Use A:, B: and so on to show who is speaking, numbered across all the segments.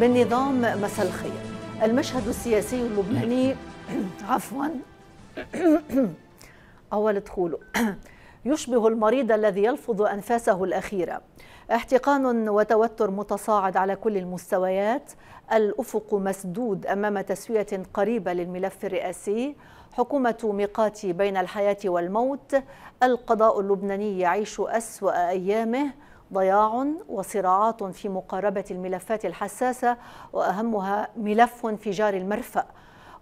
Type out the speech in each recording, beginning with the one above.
A: بالنظام مساء الخير المشهد السياسي اللبناني عفوا أول دخوله يشبه المريض الذي يلفظ أنفاسه الأخيرة احتقان وتوتر متصاعد على كل المستويات الأفق مسدود أمام تسوية قريبة للملف الرئاسي حكومة ميقات بين الحياة والموت القضاء اللبناني يعيش أسوأ أيامه ضياع وصراعات في مقاربة الملفات الحساسة وأهمها ملف انفجار المرفأ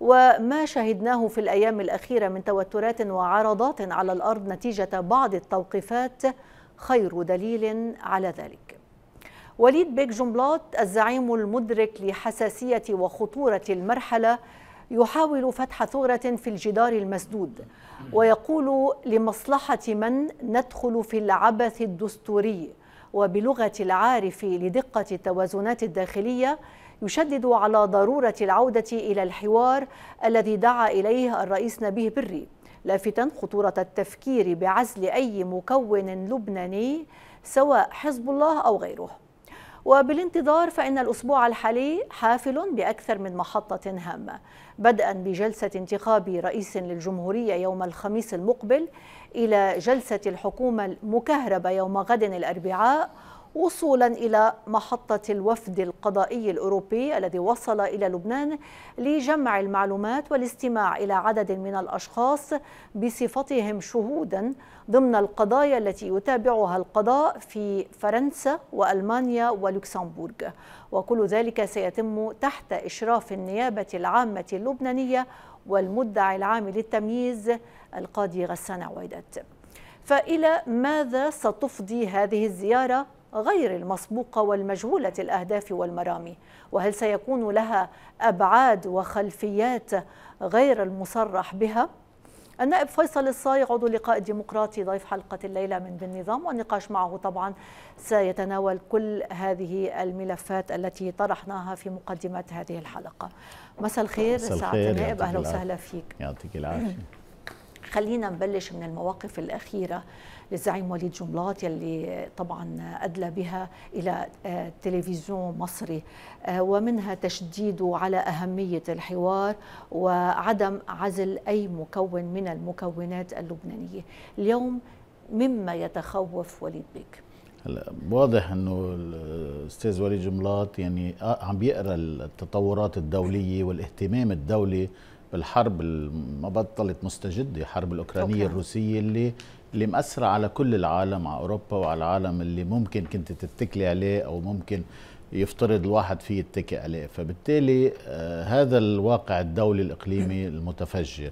A: وما شهدناه في الأيام الأخيرة من توترات وعرضات على الأرض نتيجة بعض التوقيفات خير دليل على ذلك وليد بيك جنبلاط الزعيم المدرك لحساسية وخطورة المرحلة يحاول فتح ثورة في الجدار المسدود ويقول لمصلحة من ندخل في العبث الدستوري وبلغة العارف لدقة التوازنات الداخلية يشدد على ضرورة العودة إلى الحوار الذي دعا إليه الرئيس نبيه بري لافتا خطورة التفكير بعزل أي مكون لبناني سواء حزب الله أو غيره وبالانتظار فإن الأسبوع الحالي حافل بأكثر من محطة هامة بدءا بجلسة انتخاب رئيس للجمهورية يوم الخميس المقبل إلى جلسة الحكومة المكهربة يوم غد الأربعاء وصولا إلى محطة الوفد القضائي الأوروبي الذي وصل إلى لبنان لجمع المعلومات والاستماع إلى عدد من الأشخاص بصفتهم شهودا ضمن القضايا التي يتابعها القضاء في فرنسا وألمانيا ولوكسمبورغ وكل ذلك سيتم تحت إشراف النيابة العامة اللبنانية والمدعي العام للتمييز القاضي غسان عويدت فإلى ماذا ستفضي هذه الزيارة غير المسبوقة والمجهولة الأهداف والمرامي وهل سيكون لها أبعاد وخلفيات غير المصرح بها؟ النائب فيصل الصاي عضو لقاء الديمقراطي ضيف حلقة الليلة من بالنظام والنقاش معه طبعا سيتناول كل هذه الملفات التي طرحناها في مقدمة هذه الحلقة مساء الخير سعاده النائب اهلا وسهلا فيك
B: يعطيك العافيه
A: خلينا نبلش من المواقف الأخيرة للزعيم وليد جملاط يلي طبعا أدلى بها إلى آه، تلفزيون مصري آه، ومنها تشديده على أهمية الحوار وعدم عزل أي مكون من المكونات اللبنانية اليوم مما يتخوف وليد بيك
B: هلا واضح انه الاستاذ وليد جملاط يعني آه، عم بيقرا التطورات الدوليه والاهتمام الدولي بالحرب ما بطلت مستجده الحرب الاوكرانيه أوكي. الروسيه اللي اللي مأثره على كل العالم على اوروبا وعلى العالم اللي ممكن كنت تتكلي عليه او ممكن يفترض الواحد فيه يتكئ عليه فبالتالي آه هذا الواقع الدولي الاقليمي المتفجر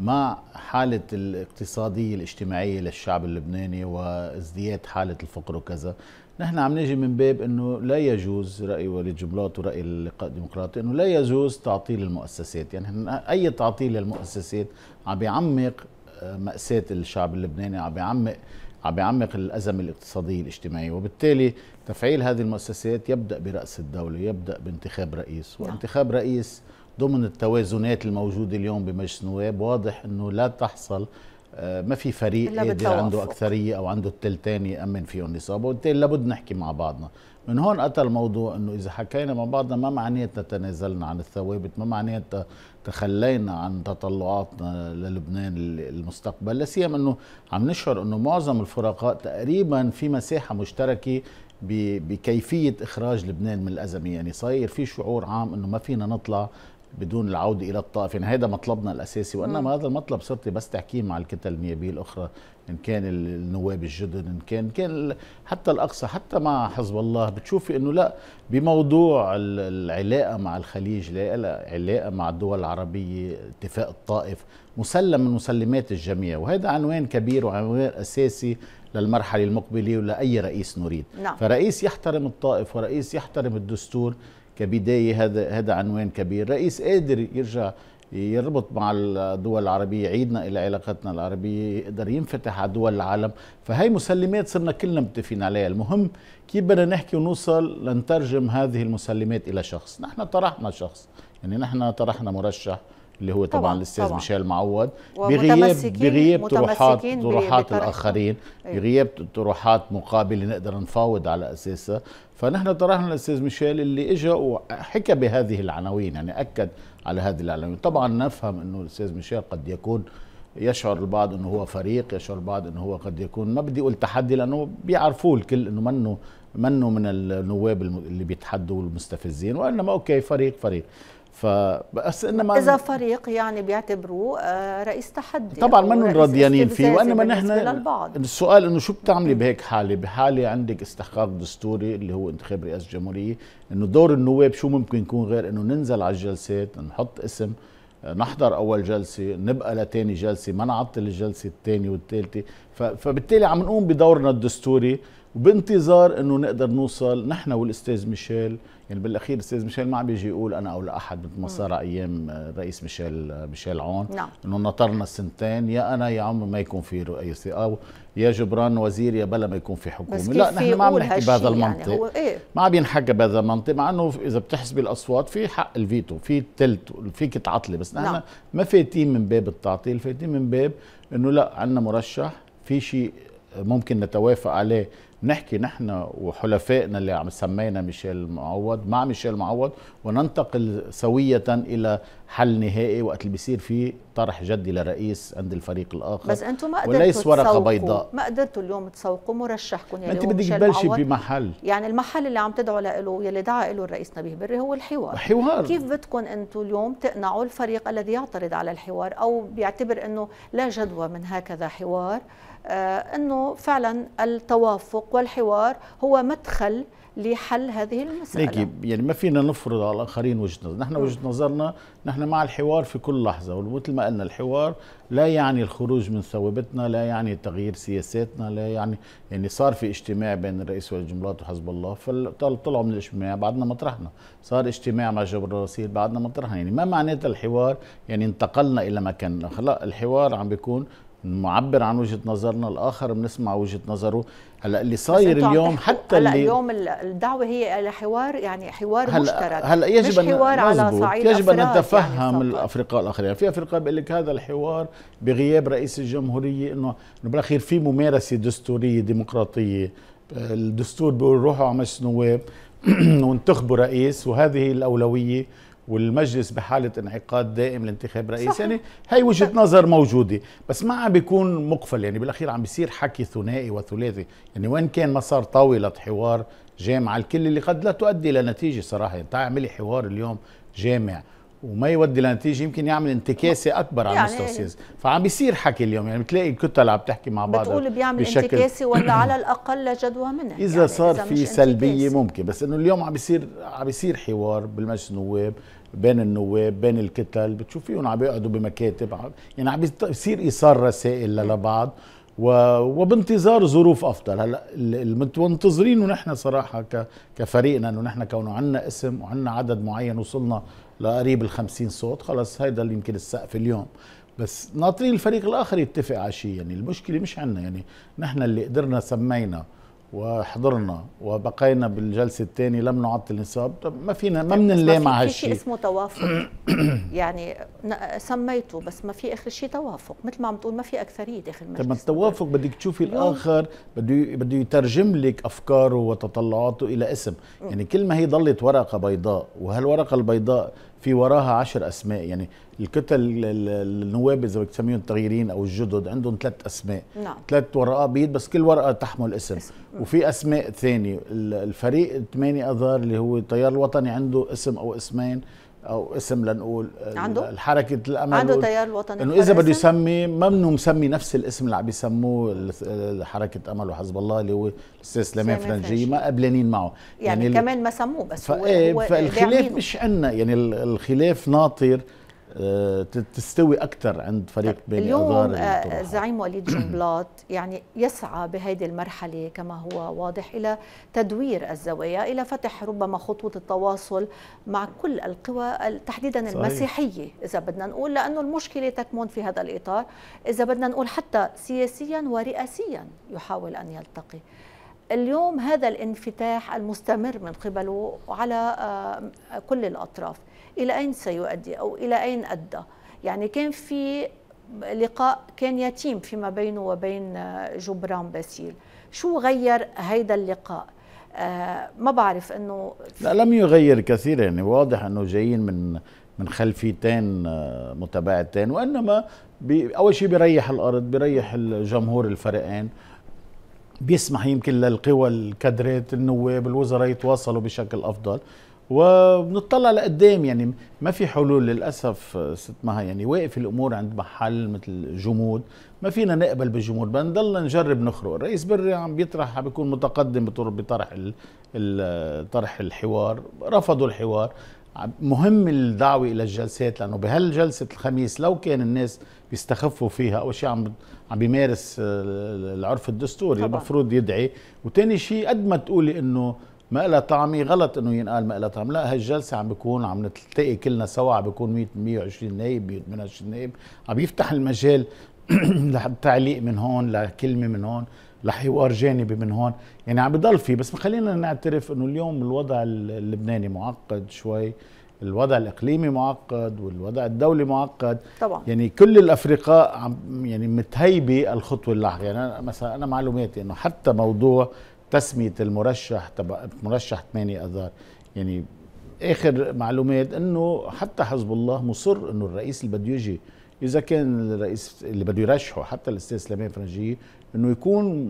B: مع حالة الاقتصادية الاجتماعية للشعب اللبناني وازدياد حالة الفقر وكذا نحن عم نجي من باب انه لا يجوز راي وليد جبلاط وراي اللقاء الديمقراطي انه لا يجوز تعطيل المؤسسات يعني اي تعطيل للمؤسسات عم بيعمق آه، مأساة الشعب اللبناني عم بيعمق عم بيعمق الأزمة الاقتصادية الاجتماعية وبالتالي تفعيل هذه المؤسسات يبدأ برأس الدولة يبدأ بانتخاب رئيس نعم. وانتخاب رئيس ضمن التوازنات الموجودة اليوم بمجلس النواب واضح أنه لا تحصل آه، ما في فريق قادر عنده أكثرية أو عنده التلتين يأمن فيه النصاب وبالتالي لابد نحكي مع بعضنا من هون أتى الموضوع أنه إذا حكينا مع بعضنا ما معناتها تنازلنا عن الثوابت ما معناتها تخلينا عن تطلعاتنا للبنان المستقبل لا سيما أنه عم نشعر أنه معظم الفرقاء تقريبا في مساحة مشتركة بكيفية إخراج لبنان من الأزمة يعني صاير في شعور عام أنه ما فينا نطلع بدون العودة إلى يعني هذا مطلبنا الأساسي وإنما نعم. هذا المطلب صرت بس تحكيه مع الكتل النيابية الأخرى إن كان النواب الجدد إن كان كان حتى الأقصى حتى مع حزب الله بتشوفي إنه لا بموضوع العلاقة مع الخليج علاقة مع الدول العربية اتفاق الطائف مسلم من مسلمات الجميع وهذا عنوان كبير وعنوان أساسي للمرحلة المقبلة ولأي رئيس نريد نعم. فرئيس يحترم الطائف ورئيس يحترم الدستور كبدايه هذا هذا عنوان كبير، رئيس قادر يرجع يربط مع الدول العربية يعيدنا إلى علاقتنا العربية يقدر ينفتح على دول العالم فهي مسلمات صرنا كلنا متفقين عليها المهم كيف بدنا نحكي ونوصل لنترجم هذه المسلمات إلى شخص نحن طرحنا شخص يعني نحن طرحنا مرشح اللي هو طبعا, طبعاً الاستاذ ميشيل معوض بغياب إيه. بغياب طروحات طروحات الاخرين أيوه. بغياب طروحات مقابله نقدر نفاوض على اساسها فنحن طرحنا الاستاذ ميشيل اللي اجى وحكى بهذه العناوين يعني اكد على هذه العناوين طبعا نفهم انه الاستاذ ميشيل قد يكون يشعر البعض انه هو فريق يشعر البعض انه هو قد يكون ما بدي اقول تحدي لانه بيعرفوه الكل انه منه منه من النواب اللي بيتحدوا والمستفزين وانما اوكي فريق فريق فبس انما اذا
A: فريق يعني بيعتبروه آه، رئيس تحدي طبعا ما راضيانين فيه وانما نحن
B: السؤال انه شو بتعملي بهيك حاله بحاله عندك استحقاق دستوري اللي هو انتخاب رئاسه جمهوريه انه دور النواب شو ممكن يكون غير انه ننزل على الجلسات نحط اسم نحضر اول جلسه نبقى لتاني جلسه ما نعطل الجلسه الثانيه والثالثه فبالتالي عم نقوم بدورنا الدستوري وبانتظار انه نقدر نوصل نحن والاستاذ ميشيل يعني بالاخير استاذ ميشيل ما عم بيجي يقول انا او لاحد مثل ما صار ايام الرئيس ميشيل ميشيل عون نعم. انه نطرنا السنتين يا انا يا عم ما يكون في رئيس او يا جبران وزير يا بلا ما يكون في حكومه لا نحن ما عم نحكي بهذا يعني؟ المنطق يعني إيه؟ ما عم ينحكى بهذا المنطق مع انه اذا بتحسبي الاصوات في حق الفيتو في تلت فيك تعطلي بس نحن نعم. ما فايتين من باب التعطيل فايتين من باب انه لا عندنا مرشح في شيء ممكن نتوافق عليه نحكي نحن وحلفائنا اللي عم سمينا ميشيل معوض مع ميشيل معوض وننتقل سوية إلى حل نهائي وقت اللي بيصير في طرح جدي للرئيس عند الفريق الاخر بس انتم ما قدرتوا وليس ورقه بيضاء ما
A: قدرتوا اليوم تسوقوا مرشحكم يعني انت بدك تبلشي
B: بمحل
A: يعني المحل اللي عم تدعوا له يلي دعا له الرئيس نبيه بري هو الحوار الحوار كيف بدكم انتم اليوم تقنعوا الفريق الذي يعترض على الحوار او بيعتبر انه لا جدوى من هكذا حوار آه انه فعلا التوافق والحوار هو مدخل لحل هذه المسألة ليكي
B: يعني ما فينا نفرض على الآخرين وجهة نظر نحن نعم. وجهة نظرنا نحن مع الحوار في كل لحظة ومثل ما قلنا الحوار لا يعني الخروج من ثوابتنا لا يعني تغيير سياساتنا لا يعني يعني صار في اجتماع بين الرئيس والجملات وحزب الله فطلعوا من الاجتماع بعدنا مطرحنا صار اجتماع مع جبر الرصيد بعدنا مطرحنا يعني ما معناتها الحوار يعني انتقلنا إلى مكان لا الحوار عم بيكون معبر عن وجهه نظرنا الاخر بنسمع وجهه نظره هلا اللي صاير اليوم حتى هلا اللي اليوم
A: الدعوه هي لحوار يعني حوار هلأ مشترك هلا يجب مش حوار على صعيد يجب ان يعني نتفهم
B: يعني الافرقاء الاخرين في افرقاء بيقول لك هذا الحوار بغياب رئيس الجمهوريه انه انه بالاخير في ممارسه دستوريه ديمقراطيه الدستور بيقول روحوا على مجلس نواب وانتخبوا رئيس وهذه الاولويه والمجلس بحالة انعقاد دائم لانتخاب رئيس صحيح. يعني هي وجهة صحيح. نظر موجودة بس ما عم بيكون مقفل يعني بالأخير عم بيصير حكي ثنائي وثلاثي يعني وإن كان مسار طاولة حوار جامع الكل اللي قد لا تؤدي لنتيجه صراحة يعني تعملي حوار اليوم جامع وما يودي لنتيجه يمكن يعمل انتكاسه اكبر يعني على مستوى السياسه فعم بيصير حكي اليوم يعني بتلاقي الكتل عم تحكي مع بعضها بتقول بيعمل بشكل انتكاسه
A: ولا على الاقل جدوى منها اذا يعني صار إذا في سلبيه
B: انتكاسي. ممكن بس انه اليوم عم بيصير عم بيصير حوار بالمجلس النواب بين النواب بين الكتل بتشوفيهم عم بيقعدوا بمكاتب يعني عم بيصير ايصال رسائل لبعض و... وبانتظار ظروف افضل هلا المنتظرين ونحن صراحه ك... كفريقنا انه نحن كونه عندنا اسم وعندنا عدد معين وصلنا لقريب ال 50 صوت خلص هيدا اللي يمكن السقف اليوم بس ناطرين الفريق الاخر يتفق على شيء يعني المشكله مش عنا يعني نحن اللي قدرنا سمينا وحضرنا وبقينا بالجلسه الثانيه لم نعطل النصاب طب ما فينا ما بنلام طيب، على هالشيء في شيء اسمه توافق
A: يعني سميته بس ما في اخر شيء توافق مثل ما عم تقول ما في اكثريه داخل المجلس
B: طب التوافق بدك تشوفي الاخر بده بده يترجم لك افكاره وتطلعاته الى اسم يعني كل ما هي ضلت ورقه بيضاء وهالورقه البيضاء في وراها عشر اسماء يعني الكتل النواب اذا بدك تسميهم التغييرين او الجدد عندهم ثلاث اسماء نعم ثلاث ورقات بيد بس كل ورقه تحمل اسم, اسم. نعم. وفي اسماء ثانيه الفريق 8 اذار اللي هو التيار الوطني عنده اسم او اسمين او اسم لنقول عنده الحركه الامل عنده تيار وطني انه اذا بده يسمي ما منه مسمي نفس الاسم اللي عم بيسموه حركه امل وحزب الله اللي هو الاستاذ سليمان فرنجي ما قبلانين معه يعني, يعني كمان
A: ما سموه بس هو, إيه، هو فالخلاف مش
B: عنا يعني الخلاف ناطر آه، تستوي اكثر عند فريق طيب، بين اليوم آه، زعيم
A: وليد جنبلاط يعني يسعى بهذه المرحله كما هو واضح الى تدوير الزوايا الى فتح ربما خطوط التواصل مع كل القوى تحديدا صحيح. المسيحيه اذا بدنا نقول لانه المشكله تكمن في هذا الاطار اذا بدنا نقول حتى سياسيا ورئاسيا يحاول ان يلتقي اليوم هذا الانفتاح المستمر من قبله على آه، كل الاطراف إلى أين سيؤدي أو إلى أين أدى يعني كان في لقاء كان يتيم فيما بينه وبين آه، جبران باسيل شو غير هيدا اللقاء آه ما بعرف انه لا لم
B: يغير كثير يعني واضح انه جايين من من خلفيتين آه، متباعدتين وانما اول شيء بيريح الارض بيريح الجمهور الفريقين بيسمح يمكن للقوى الكادرات النواب الوزراء يتواصلوا بشكل افضل وبنطلع لقدام يعني ما في حلول للاسف آه، ست مها يعني واقف الامور عند محل مثل جمود ما فينا نقبل بالجمود بدنا نضلنا نجرب نخرق الرئيس بري عم بيطرح عم بيكون متقدم بطرح آه، طرح الحوار رفضوا الحوار مهم الدعوة إلى الجلسات لأنه بهالجلسة الخميس لو كان الناس بيستخفوا فيها أول شيء عم عم بيمارس آه، العرف الدستوري المفروض يدعي وتاني شيء قد ما تقولي إنه ما لها طعمي غلط انه ينقال ما لها طعم لا هالجلسه عم بكون عم نلتقي كلنا سوا عم بكون 120 نايب 128 نايب عم يفتح المجال لتعليق من هون لكلمه من هون لحوار جانبي من هون يعني عم بضل في بس خلينا نعترف انه اليوم الوضع اللبناني معقد شوي الوضع الاقليمي معقد والوضع الدولي معقد طبعا يعني كل الافرقاء عم يعني متهيبه الخطوه اللاحقه يعني أنا مثلا انا معلوماتي انه حتى موضوع تسميه المرشح تبع مرشح 8 اذار يعني اخر معلومات انه حتى حزب الله مصر انه الرئيس اللي بده يجي اذا كان الرئيس اللي بده يرشحه حتى الاستاذ سليمان فرنجيه انه يكون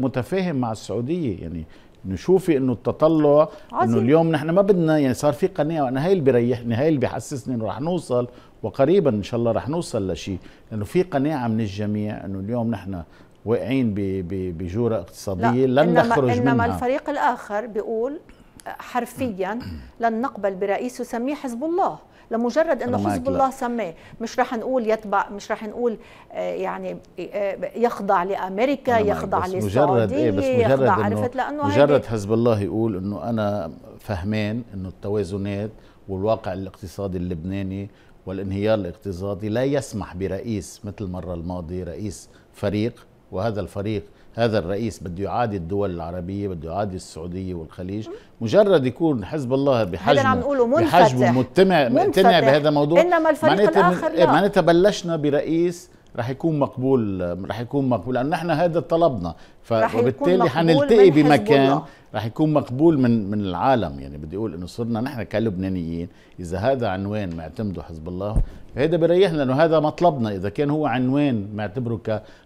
B: متفاهم مع السعوديه يعني انه انه التطلع انه اليوم نحن ما بدنا يعني صار في قناعه وانا هاي اللي بيريحني هاي اللي بحسسني انه رح نوصل وقريبا ان شاء الله رح نوصل لشيء لانه في قناعه من الجميع انه اليوم نحن واقعين بجوره اقتصاديه لن نخرج منها إنما الفريق
A: الآخر بيقول حرفيا لن نقبل برئيس يسميه حزب الله لمجرد انه حزب الله سماه مش رح نقول يتبع مش رح نقول آه، يعني آه، يخضع لامريكا يخضع للسعوديه مجرد إيه بس مجرد يخضع عرفت لانه مجرد
B: حزب الله يقول انه انا فهمان انه التوازنات والواقع الاقتصادي اللبناني والانهيار الاقتصادي لا يسمح برئيس مثل المره الماضيه رئيس فريق وهذا الفريق هذا الرئيس بده يعادي الدول العربيه بده يعادي السعوديه والخليج مجرد يكون حزب الله بحجم هذا عم نقوله منفتح بحجمه متمع مقتنع بهذا الموضوع انما الفريق الاخر معناتها بلشنا برئيس راح يكون مقبول راح يكون مقبول لان نحن هذا طلبنا فبالتالي حنلتقي بمكان راح يكون مقبول من من العالم يعني بدي اقول انه صرنا نحن كلبنانيين اذا هذا عنوان معتمده حزب الله هذا بيريحنا لانه هذا مطلبنا اذا كان هو عنوان معتبره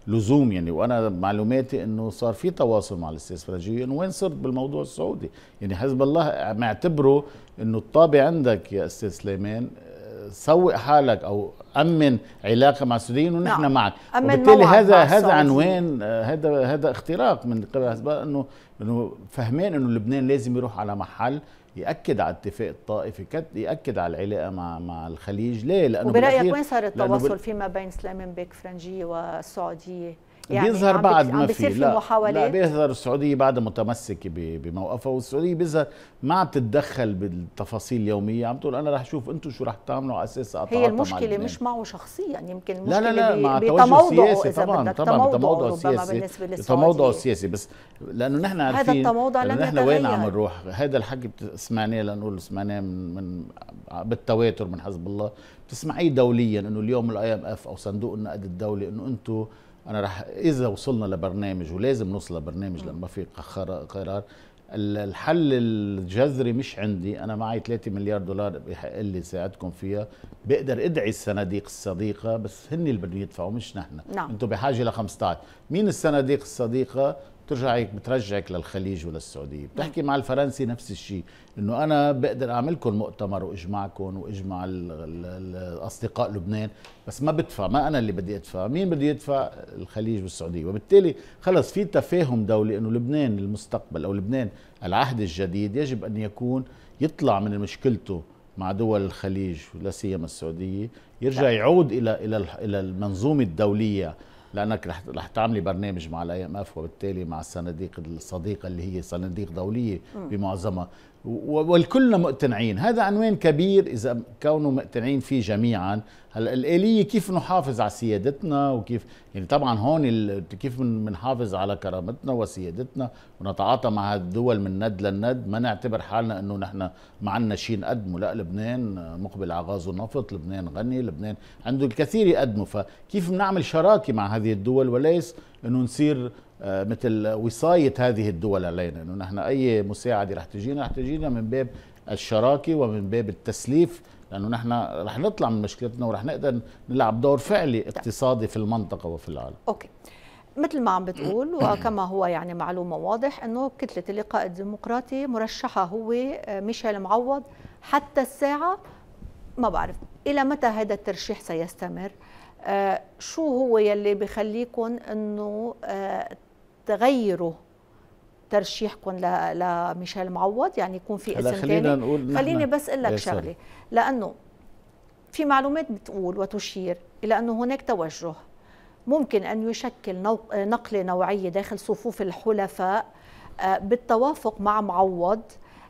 B: كلزوم يعني وانا معلوماتي انه صار في تواصل مع الاستاذ فرجي انه وين صرت بالموضوع السعودي يعني حزب الله معتبره انه الطابع عندك يا استاذ سليمان آه، سوق حالك او امن علاقه مع السوريين ونحن نعم. معك وبالتالي هذا مع هذا عنوان هذا هذا اختراق من قبل حزب انه انه فهمان انه لبنان لازم يروح على محل ياكد على اتفاق الطائفي ياكد على العلاقه مع مع الخليج ليه لانه وبرايك وين صار التواصل
A: فيما بين سليمان بيك فرنجيه والسعوديه يعني بيظهر بعد ما في لا, محاولات. لا بيظهر
B: السعوديه بعد متمسكه بموقفها والسعوديه بيظهر ما عم تتدخل بالتفاصيل اليوميه عم تقول انا رح اشوف انتم شو رح تعملوا على اساس اتعاطى هي المشكله مع مش
A: معه شخصيا يمكن المشكله لا لا لا مع توجه سياسي طبعا طبعا بتموضعه سياسي بتموضعه
B: سياسي بس لانه نحن عارفين هذا التموضع نحن وين عم نروح هذا الحكي سمعناه لنقول سمعناه من, من بالتواتر من حزب الله بتسمعيه دوليا انه اليوم الاي ام اف او صندوق النقد الدولي انه انتم انا راح اذا وصلنا لبرنامج ولازم نوصل لبرنامج لما في قرار الحل الجذري مش عندي انا معي 3 مليار دولار بحق لي ساعدكم فيها بقدر ادعي الصناديق الصديقه بس هن اللي بدهم يدفعوا مش نحن نعم. انتم بحاجه ل 15 مين الصناديق الصديقه بترجعك بترجعك للخليج وللسعوديه نعم. بتحكي مع الفرنسي نفس الشيء انه انا بقدر اعملكم مؤتمر واجمعكم واجمع الاصدقاء لبنان بس ما بدفع ما انا اللي بدي ادفع مين بده يدفع الخليج والسعوديه وبالتالي خلص في تفاهم دولي انه لبنان المستقبل او لبنان العهد الجديد يجب ان يكون يطلع من مشكلته مع دول الخليج لا سيما السعوديه يرجع نعم. يعود الى الى الى المنظومه الدوليه لانك رح رح تعملي برنامج مع الاي ام اف وبالتالي مع الصناديق الصديقه اللي هي صناديق دوليه بمعظمها والكلنا مقتنعين هذا عنوان كبير اذا كونوا مقتنعين فيه جميعا هلا الاليه كيف نحافظ على سيادتنا وكيف يعني طبعا هون ال... كيف بنحافظ على كرامتنا وسيادتنا ونتعاطى مع الدول من ند للند ما نعتبر حالنا انه نحن ما عندنا شيء نقدمه لا لبنان مقبل على غاز ونفط لبنان غني لبنان عنده الكثير يقدمه فكيف بنعمل شراكه مع هذه الدول وليس انه نصير آه، مثل وصاية هذه الدول علينا أنه نحن أي مساعدة رح تجينا رح تجينا من باب الشراكة ومن باب التسليف لأنه نحن رح نطلع من مشكلتنا ورح نقدر نلعب دور فعلي اقتصادي في المنطقة وفي العالم
A: أوكي مثل ما عم بتقول وكما هو يعني معلومة واضح أنه كتلة اللقاء الديمقراطي مرشحة هو آه، ميشيل معوض حتى الساعة ما بعرف إلى متى هذا الترشيح سيستمر آه شو هو يلي بخليكم انه آه تغيروا ترشيحكم لميشيل معوض يعني يكون في اسم خلينا نقول خليني بس اقول لك إيه، شغله لانه في معلومات بتقول وتشير الى انه هناك توجه ممكن ان يشكل نقله نوعيه داخل صفوف الحلفاء آه، بالتوافق مع معوض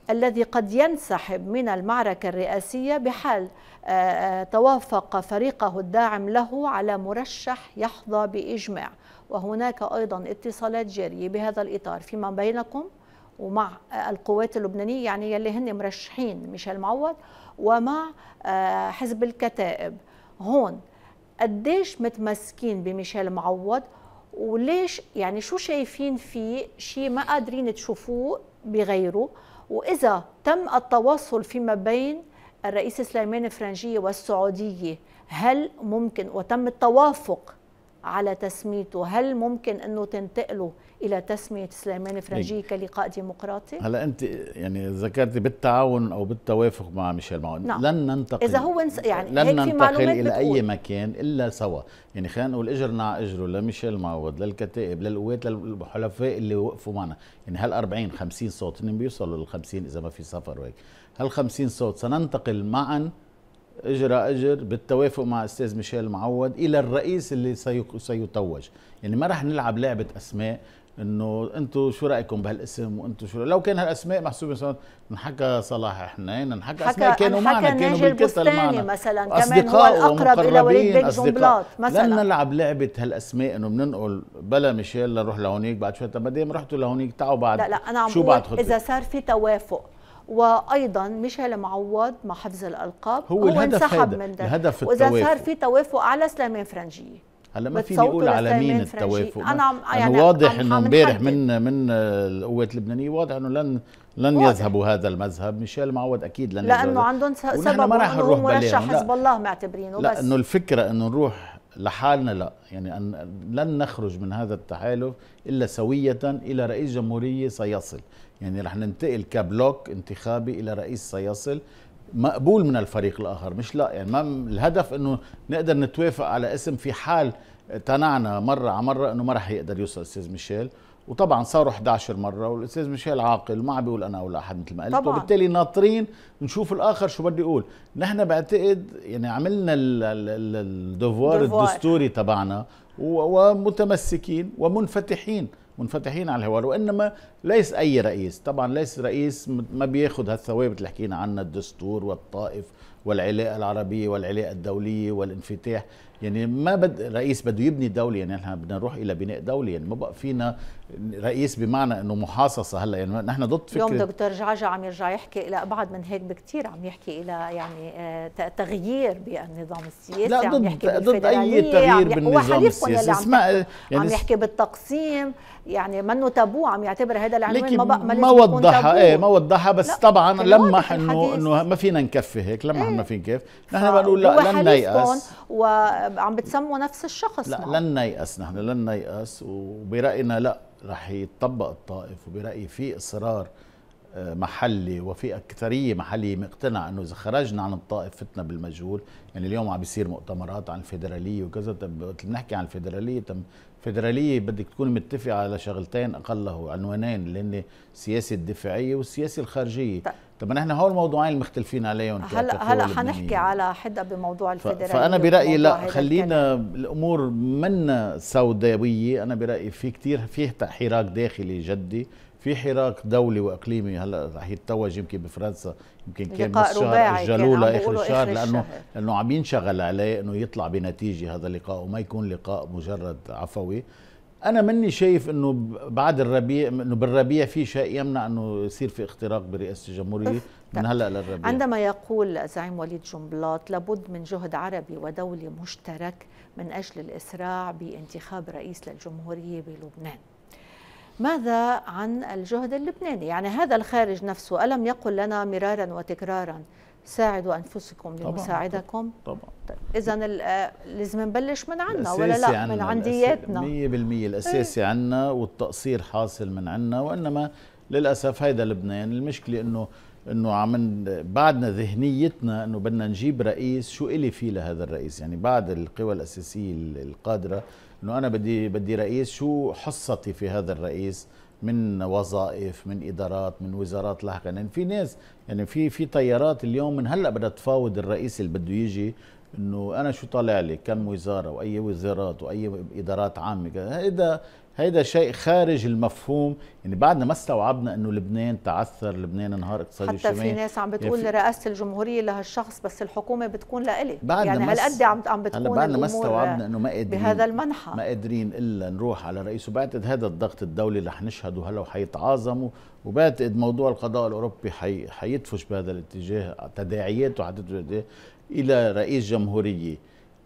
A: الذي قد ينسحب من المعركة الرئاسية بحال آه، آه، توافق فريقه الداعم له على مرشح يحظى بإجماع وهناك أيضا اتصالات جارية بهذا الإطار فيما بينكم ومع القوات اللبنانية يعني يلي هن مرشحين ميشيل معوض ومع آه، حزب الكتائب هون قديش متمسكين بميشيل معوض وليش يعني شو شايفين فيه شيء ما قادرين تشوفوه بغيره وإذا تم التواصل فيما بين الرئيس سليمان فرنجية والسعودية هل ممكن وتم التوافق على تسميته هل ممكن أنه تنتقله إلى تسمية سليمان فرنجي كلقاء نعم. ديمقراطي؟ هلا
B: أنت يعني ذكرتي بالتعاون أو بالتوافق مع ميشيل معون نعم. لن ننتقل إذا هو
A: انس... يعني لن هيك ننتقل إلى بتقول. أي
B: مكان إلا سوا يعني خلينا نقول إجرنا إجره لميشيل معود للكتائب للقوات للحلفاء اللي وقفوا معنا يعني هل 40 50 صوت بيوصلوا لل 50 إذا ما في سفر وهيك هل 50 صوت سننتقل معا اجرى اجر بالتوافق مع استاذ ميشيل معود الى الرئيس اللي سيتوج يعني ما رح نلعب لعبه اسماء انه انتم شو رايكم بهالاسم وانتم شو لو كان هالاسماء محسوبه مثلا انحكى صلاح حنين انحكى إيه؟ اسماء كانوا معنا كانوا بالكتل معنا مثلا كمان هو الاقرب الى وليد بيك جنبلاط مثلا لن نلعب لعبه هالاسماء انه بننقل بلا ميشيل لنروح لهونيك بعد شوي طب ما دام رحتوا لهونيك تعوا بعد لا لا انا عم شو بعد اذا صار
A: في توافق وايضا ميشيل معوض مع حفظ الالقاب هو, هو الهدف انسحب هذا. من ده الهدف واذا صار في توافق على سليمان فرنجيه
B: هلا ما فيني اقول على مين التوافق انا يعني واضح انه امبارح من من القوات اللبنانيه واضح انه لن لن يذهبوا هذا المذهب ميشيل معوض اكيد لن لانه
A: عندهم سبب ما راح نروح مرشح حزب الله معتبرينه لا بس انه
B: الفكره انه نروح لحالنا لا يعني أن لن نخرج من هذا التحالف الا سويه الى رئيس جمهوريه سيصل يعني رح ننتقل كبلوك انتخابي الى رئيس سيصل مقبول من الفريق الاخر مش لا يعني ما الهدف انه نقدر نتوافق على اسم في حال تنعنا مره على مره انه ما رح يقدر يوصل استاذ ميشيل وطبعا صاروا 11 مره والاستاذ ميشيل عاقل ما عم بيقول انا ولا احد مثل ما قلت طبعاً. وبالتالي ناطرين نشوف الاخر شو بده يقول نحن بعتقد يعني عملنا الدفوار الدستوري تبعنا ومتمسكين ومنفتحين منفتحين على الحوار وانما ليس اي رئيس طبعا ليس رئيس ما بياخذ هالثوابت اللي حكينا عنها الدستور والطائف والعلاقه العربيه والعلاقه الدوليه والانفتاح يعني ما بد رئيس بده يبني دولة يعني نحن بدنا نروح إلى بناء دولة يعني ما بقى فينا رئيس بمعنى إنه محاصصة هلا يعني نحن ضد فكرة اليوم دكتور
A: جعجع عم يرجع يحكي إلى أبعد من هيك بكثير عم يحكي إلى يعني آه، تغيير بالنظام السياسي لا ضد عم يحكي ضد أي تغيير بالنظام السياسي اسمع يعني عم يحكي بالتقسيم يعني منه تابو عم يعتبر هذا العنوان ما بقى ما, وضحها ايه ما
B: وضحها بس لا طبعا لمح انه انه ما فينا نكفي هيك لمح ايه ما فينا نكفي نحن بنقول لا لن نيأس
A: و عم بتسموا نفس الشخص لا معه.
B: لن نيأس نحن لن نيأس وبرأينا لا رح يتطبق الطائف وبرأيي في إصرار آه، محلي وفي أكثرية محلية مقتنعة أنه إذا خرجنا عن الطائف فتنا بالمجهول يعني اليوم عم بيصير مؤتمرات عن الفيدرالية وكذا وقت طيب، بنحكي عن الفيدرالية تم طيب، الفيدرالية بدك تكون متفقة على شغلتين أقله عنوانين اللي هن السياسة الدفاعية والسياسة الخارجية طيب. طب احنا هول الموضوعين اللي مختلفين عليهم هلا هلا حنحكي
A: على حدا بموضوع الفيدرالي فانا برايي لا خلينا
B: الامور منا سوداويه انا برايي في كثير في حراك داخلي جدي في حراك دولي واقليمي هلا رح يتوج يمكن بفرنسا يمكن كان نص شهر اجلوه لاخر الشهر لانه لانه عم ينشغل عليه انه يطلع بنتيجه هذا اللقاء وما يكون لقاء مجرد عفوي انا مني شايف انه بعد الربيع انه بالربيع في شيء يمنع انه يصير في اختراق برئاسه الجمهوريه من طيب. هلا للربيع عندما
A: يقول زعيم وليد جنبلاط لابد من جهد عربي ودولي مشترك من اجل الاسراع بانتخاب رئيس للجمهوريه بلبنان ماذا عن الجهد اللبناني يعني هذا الخارج نفسه الم يقل لنا مرارا وتكرارا ساعدوا انفسكم لمساعدكم طبعا, طبعا. طيب، اذا آه، لازم نبلش من عنا ولا لا عنا من عندياتنا 100%
B: الاساسي ايه؟ عنا والتقصير حاصل من عنا وانما للاسف هيدا لبنان المشكله انه انه عم بعدنا ذهنيتنا انه بدنا نجيب رئيس شو الي فيه لهذا الرئيس يعني بعد القوى الاساسيه القادره انه انا بدي بدي رئيس شو حصتي في هذا الرئيس من وظائف من ادارات من وزارات لاحقا يعني في ناس يعني في في تيارات اليوم من هلا بدها تفاوض الرئيس اللي بده يجي انه انا شو طالع لي كم وزاره واي وزارات واي ادارات عامه اذا هيدا شيء خارج المفهوم يعني بعدنا ما استوعبنا انه لبنان تعثر لبنان انهار اقتصادي حتى في ناس عم بتقول يعني
A: رئاسه الجمهوريه لهالشخص بس الحكومه بتكون لإلي يعني هالقد عم عم بتكون هلا بعدنا ما استوعبنا
B: انه ما قادرين بهذا المنحى ما قادرين الا نروح على رئيس وبعتقد هذا الضغط الدولي اللي نشهده هلا وحيتعاظموا وبعتقد موضوع القضاء الاوروبي حي... حيدفش بهذا الاتجاه تداعياته حتدفش الى رئيس جمهوريه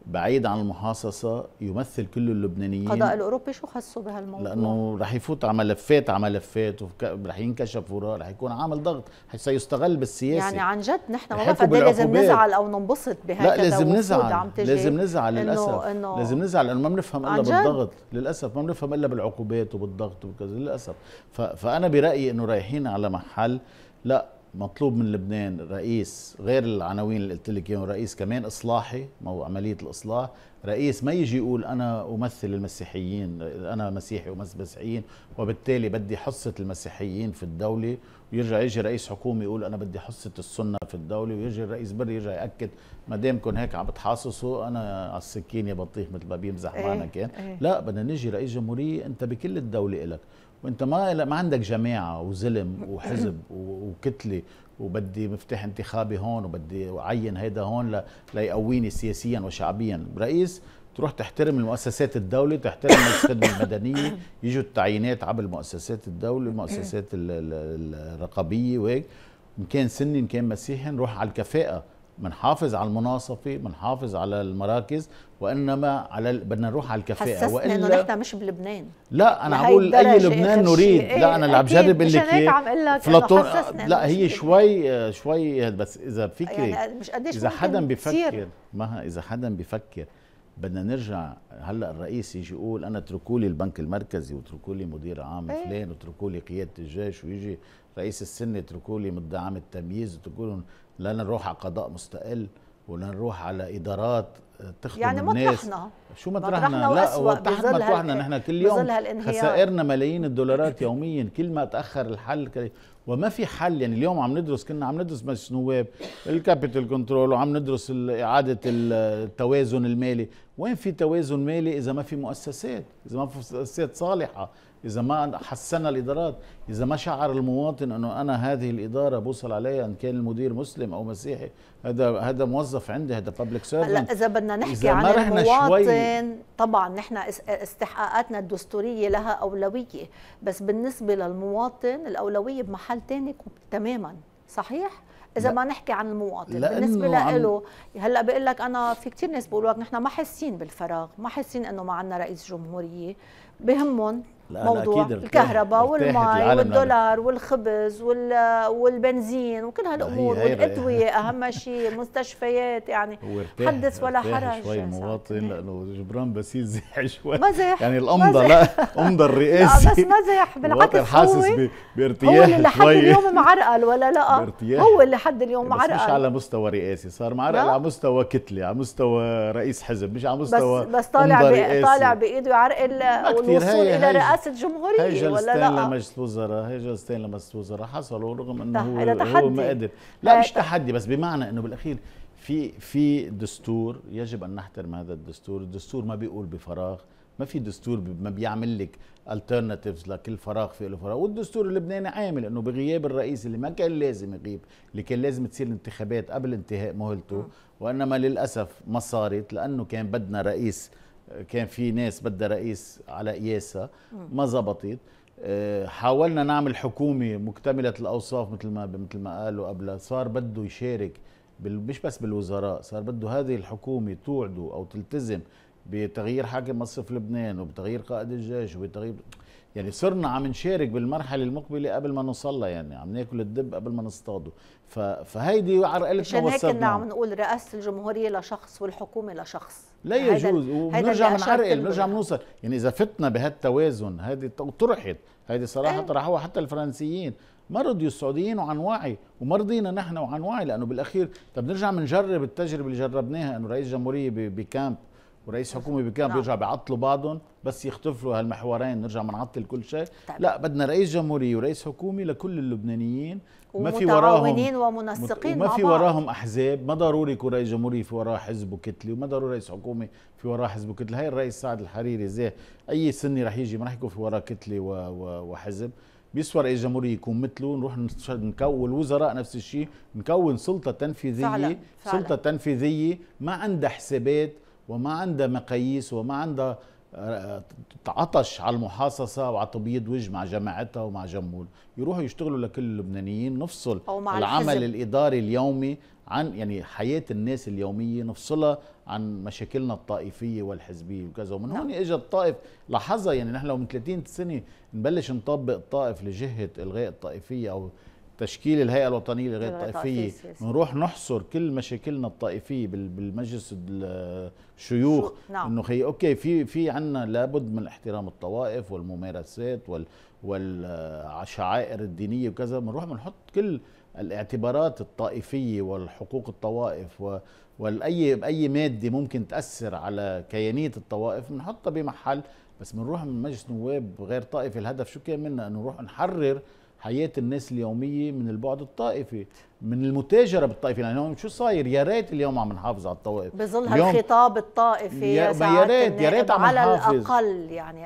B: بعيد عن المحاصصة يمثل كل اللبنانيين القضاء
A: الأوروبي شو خصه بهالموضوع؟
B: لأنه رح يفوت على ملفات على ملفات ورح ينكشف وراء رح يكون عامل ضغط سيستغل بالسياسة يعني عن جد
A: نحن ما بعرف إيه لازم نزعل أو ننبسط بهيك لا لازم نزعل لازم نزعل للأسف إنو... لازم
B: نزعل لأنه ما بنفهم إلا بالضغط للأسف ما بنفهم إلا بالعقوبات وبالضغط وكذا للأسف فأنا برأيي إنه رايحين على محل لا مطلوب من لبنان رئيس غير العناوين اللي قلت لك اياهم رئيس كمان اصلاحي مو عمليه الاصلاح رئيس ما يجي يقول انا امثل المسيحيين انا مسيحي ومثل مسيحيين وبالتالي بدي حصه المسيحيين في الدوله ويرجع يجي رئيس حكومه يقول انا بدي حصه السنه في الدوله ويجي الرئيس بري يرجع ياكد ما دامكم هيك عم بتحاصصوا انا على السكين يا بطيخ مثل ما بيمزح إيه، معنا كان إيه. لا بدنا نجي رئيس جمهوريه انت بكل الدوله لك وانت ما ما عندك جماعه وزلم وحزب وكتله وبدي مفتاح انتخابي هون وبدي اعين هيدا هون ل... ليقويني سياسيا وشعبيا رئيس تروح تحترم المؤسسات الدولة تحترم الخدمة المدنية يجوا التعيينات عبر المؤسسات الدولة المؤسسات الرقابية وهيك إن كان سني إن كان مسيحي نروح على الكفاءة بنحافظ على المناصفه بنحافظ على المراكز وانما على ال... بدنا نروح على الكفاءه والا انه نحن
A: مش بلبنان
B: لا انا عم بقول اي لبنان نريد إيه لا انا اللي عم جرب اللي كيف فلاطون لا هي شوي آه، شوي بس اذا فكري يعني مش قديش اذا حدا بفكر مها اذا حدا بفكر بدنا نرجع هلا الرئيس يجي يقول انا اتركوا لي البنك المركزي واتركوا لي مدير عام أيه. فلان واتركوا لي قياده الجيش ويجي رئيس السنه اتركوا لي مدعم التمييز وتقولون لهم لا نروح على قضاء مستقل ولا نروح على ادارات آه، تخدم يعني الناس يعني مطرحنا شو مطرحنا, مطرحنا لا وتحت مطرحنا نحن كل يوم خسائرنا ملايين الدولارات يوميا كل ما تاخر الحل وما في حل يعني اليوم عم ندرس كنا عم ندرس مجلس النواب الكابيتال كنترول وعم ندرس اعاده التوازن المالي وين في توازن مالي اذا ما في مؤسسات اذا ما في مؤسسات صالحه اذا ما حسنا الادارات اذا ما شعر المواطن انه انا هذه الاداره بوصل عليها ان كان المدير مسلم او مسيحي هذا هذا موظف عندي هذا بابليك سيرفنت هلا اذا
A: بدنا نحكي إذا عن المواطن طبعا نحن استحقاقاتنا الدستوريه لها اولويه بس بالنسبه للمواطن الاولويه بمحل ثاني تماما صحيح اذا ما نحكي عن المواطن بالنسبه له هلا بقول لك انا في كثير ناس بيقولوا لك نحن ما حاسين بالفراغ ما حاسين انه ما عندنا رئيس جمهوريه بهمهم موضوع أكيد الكهرباء والماء نعم. والدولار والخبز والبنزين وكل هالامور والادويه اهم شيء المستشفيات يعني حدث ولا حرج شوي
B: مواطن لانه جبران بسيل زيح شوي مزح يعني الامضى لا امضى الرئاسي لا بس
A: مزح بالعكس حاسس
B: بارتياح هو اللي لحد اليوم
A: معرقل ولا لا هو اللي لحد اليوم معرقل مش على
B: مستوى رئاسي صار معرقل على مستوى كتله على مستوى رئيس حزب مش على مستوى بس بس طالع طالع
A: بايده يعرقل والوصول الى رئاسه رئاسه جمهوريه هي ولا لا
B: لمجلس الوزراء هي لمجلس الوزراء حصلوا رغم انه هو, هو ما قدر لا آه مش تحدي بس بمعنى انه بالاخير في في دستور يجب ان نحترم هذا الدستور الدستور ما بيقول بفراغ ما في دستور ما بيعمل لك الترناتيفز لكل فراغ في له فراغ والدستور اللبناني عامل انه بغياب الرئيس اللي ما كان لازم يغيب اللي كان لازم تصير انتخابات قبل انتهاء مهلته وانما للاسف ما صارت لانه كان بدنا رئيس كان في ناس بدها رئيس على قياسها ما زبطت آه، حاولنا نعمل حكومه مكتمله الاوصاف مثل ما مثل ما قالوا قبلها صار بده يشارك مش بس بالوزراء صار بده هذه الحكومه توعده او تلتزم بتغيير حاكم مصرف لبنان وبتغيير قائد الجيش وبتغيير يعني صرنا عم نشارك بالمرحله المقبله قبل ما نوصلها يعني عم ناكل الدب قبل ما نصطاده ف... فهيدي عرقلتنا عشان هيك كنا عم
A: نقول رئاسه الجمهوريه لشخص والحكومه لشخص لا يجوز ونرجع نعرقل نرجع
B: نوصل يعني اذا فتنا بهالتوازن هذه طرحت هذه صراحه إيه. طرحوها حتى الفرنسيين ما رضيوا السعوديين وعن وعي وما رضينا نحن وعن وعي لانه بالاخير طب نرجع بنجرب التجربه اللي جربناها انه رئيس جمهوريه بكامب ورئيس حكومه بكان نعم. بيرجع بيعطلوا بعضهم بس يختفلوا هالمحورين نرجع بنعطل كل شيء طيب. لا بدنا رئيس جمهوريه ورئيس حكومه لكل اللبنانيين ما في وراهم ومنسقين وما في وراهم احزاب ما ضروري يكون رئيس جمهوريه في وراه حزب وكتله وما ضروري رئيس حكومه في وراه حزب وكتله هي الرئيس سعد الحريري زي اي سني رح يجي ما رح يكون في وراه كتله و... و... وحزب بيسوى رئيس جمهورية يكون مثله نروح نكون الوزراء نفس الشيء نكون سلطة تنفيذية فعلا. فعلا. سلطة تنفيذية ما عندها حسابات وما عندها مقاييس وما عندها آه، عطش على المحاصصة وعلى تبييض وجه مع جماعتها ومع جمول يروحوا يشتغلوا لكل اللبنانيين نفصل العمل الحزب. الإداري اليومي عن يعني حياة الناس اليومية نفصلها عن مشاكلنا الطائفية والحزبية وكذا ومن نعم. هون اجى الطائف لاحظها يعني نحن لو من 30 سنة نبلش نطبق الطائف لجهة إلغاء الطائفية أو تشكيل الهيئه الوطنيه للغايه الطائفيه بنروح نحصر كل مشاكلنا الطائفيه بالمجلس الشيوخ نعم. انه خي اوكي في في عندنا لابد من احترام الطوائف والممارسات وال والشعائر الدينيه وكذا بنروح بنحط كل الاعتبارات الطائفيه والحقوق الطوائف و والاي اي ماده ممكن تاثر على كيانيه الطوائف بنحطها بمحل بس بنروح من مجلس نواب غير طائفي الهدف شو كان منا انه نروح نحرر حياه الناس اليوميه من البعد الطائفي من المتاجره بالطائفي لانه يعني شو صاير يا ريت اليوم عم نحافظ على الطوائف بظل هالخطاب
A: الطائفي يا, يا ريت يا ريت عم على الاقل يعني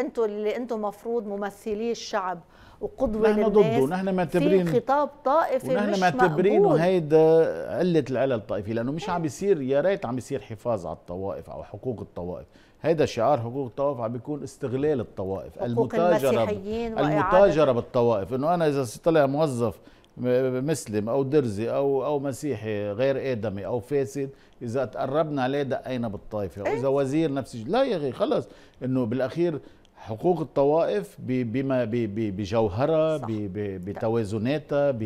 A: انتم اللي انتم مفروض ممثلي الشعب وقدوه نحن ضده نحن معتبرين في خطاب طائفي ونحن معتبرينه هيدا
B: آه، عله العلل الطائفي لانه مش عم إيه. بيصير يا ريت عم بيصير حفاظ على الطوائف او حقوق الطوائف هيدا شعار حقوق الطوائف عم بيكون استغلال الطوائف المتاجره المتاجره بالطوائف انه انا اذا طلع موظف مسلم او درزي او او مسيحي غير ادمي او فاسد اذا تقربنا عليه دقينا بالطائفه واذا إيه. وزير نفس لا يا اخي خلص انه بالاخير حقوق الطوائف بما بجوهرها طيب. بتوازناتها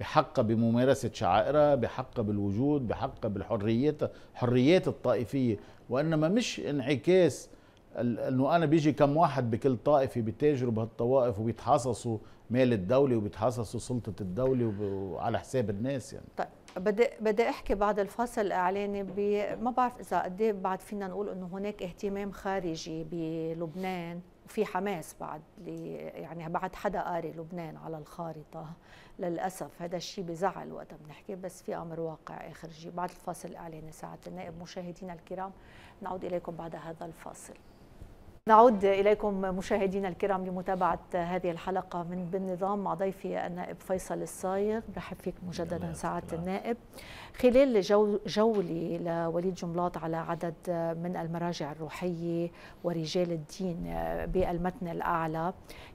B: بحقها بممارسة شعائرها بحقها بالوجود بحقها بالحريات حريات الطائفية وإنما مش انعكاس انه انا بيجي كم واحد بكل طائفه بتجرب هالطوائف وبيتحصصوا مال الدوله وبيتحصصوا سلطه الدوله وعلى حساب الناس يعني طيب
A: بدي بدي احكي بعد الفاصل الاعلاني ما بعرف اذا قد إيه بعد فينا نقول انه هناك اهتمام خارجي بلبنان في حماس بعد يعني بعد حدا قاري لبنان على الخارطة للأسف هذا الشيء بزعل وقتها بنحكي بس في أمر واقع آخر شيء بعد الفاصل الإعلاني ساعة النائب مشاهدينا الكرام نعود إليكم بعد هذا الفاصل نعود إليكم مشاهدينا الكرام لمتابعة هذه الحلقة من بالنظام مع ضيفي النائب فيصل الصايغ برحب فيك مجددا سعادة النائب خلال جو جولي لوليد جملاط على عدد من المراجع الروحية ورجال الدين بالمتن الأعلى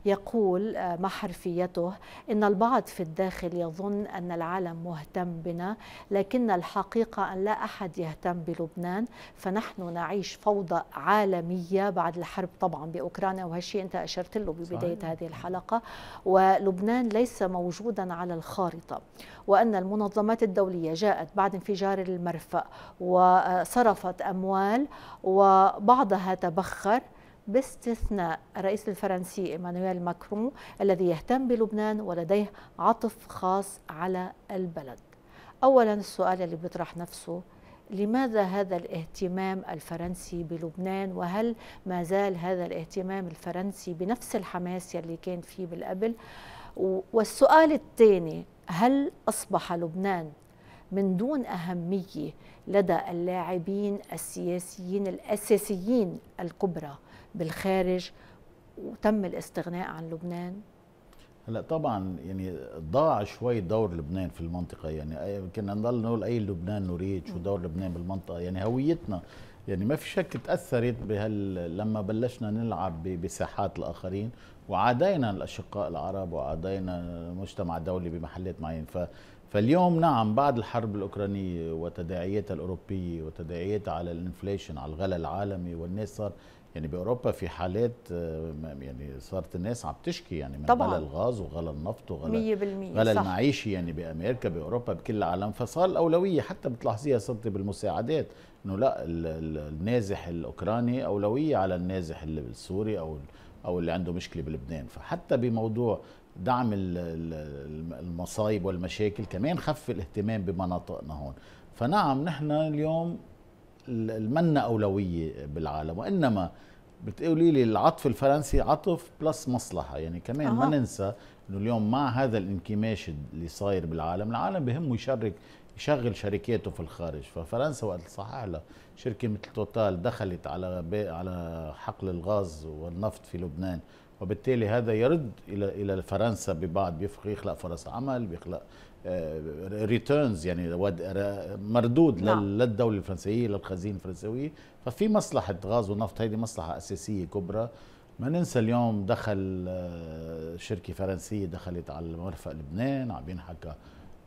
A: يقول آه، مع حرفيته إن البعض في الداخل يظن أن العالم مهتم بنا لكن الحقيقة أن لا أحد يهتم بلبنان فنحن نعيش فوضى عالمية بعد الحرب طبعا بأوكرانيا وهالشيء أنت أشرت له ببداية صحيح. هذه الحلقة ولبنان ليس موجودا على الخارطة وأن المنظمات الدولية جاءت بعد انفجار المرفأ وصرفت أموال وبعضها تبخر باستثناء الرئيس الفرنسي ايمانويل ماكرون الذي يهتم بلبنان ولديه عطف خاص على البلد. اولا السؤال اللي بيطرح نفسه لماذا هذا الاهتمام الفرنسي بلبنان وهل ما زال هذا الاهتمام الفرنسي بنفس الحماس اللي كان فيه بالقبل والسؤال الثاني هل اصبح لبنان من دون اهميه لدى اللاعبين السياسيين الاساسيين الكبرى بالخارج وتم الاستغناء عن لبنان
B: هلا طبعا يعني ضاع شوي دور لبنان في المنطقه يعني كنا نضل نقول اي لبنان نريد شو دور لبنان بالمنطقه يعني هويتنا يعني ما في شك تاثرت بهال لما بلشنا نلعب بساحات الاخرين وعادينا الاشقاء العرب وعادينا المجتمع الدولي بمحلات معين ف فاليوم نعم بعد الحرب الاوكرانيه وتداعياتها الاوروبيه وتداعياتها على الانفليشن على الغلاء العالمي والناس صار يعني باوروبا في حالات آه، يعني صارت الناس عم تشكي يعني من طبعا. غلى الغاز وغلى النفط وغلى غلى صح. يعني بامريكا باوروبا بكل العالم فصار الاولويه حتى بتلاحظيها صرت بالمساعدات انه لا النازح الاوكراني اولويه على النازح السوري او او اللي عنده مشكله بلبنان فحتى بموضوع دعم المصايب والمشاكل كمان خف الاهتمام بمناطقنا هون فنعم نحن اليوم المنة أولوية بالعالم وإنما بتقولي لي العطف الفرنسي عطف بلس مصلحة يعني كمان أه. ما ننسى انه اليوم مع هذا الانكماش اللي صاير بالعالم العالم بهمه يشرك يشغل شركاته في الخارج ففرنسا وقت صحح لها شركة مثل توتال دخلت على على حقل الغاز والنفط في لبنان وبالتالي هذا يرد إلى إلى فرنسا ببعض بيخلق فرص عمل بيخلق ريتيرنز آه، يعني مردود نعم. للدوله الفرنسيه للخزينه الفرنسويه ففي مصلحه غاز ونفط هذه مصلحه اساسيه كبرى ما ننسى اليوم دخل آه، شركه فرنسيه دخلت على مرفق لبنان عم ينحكى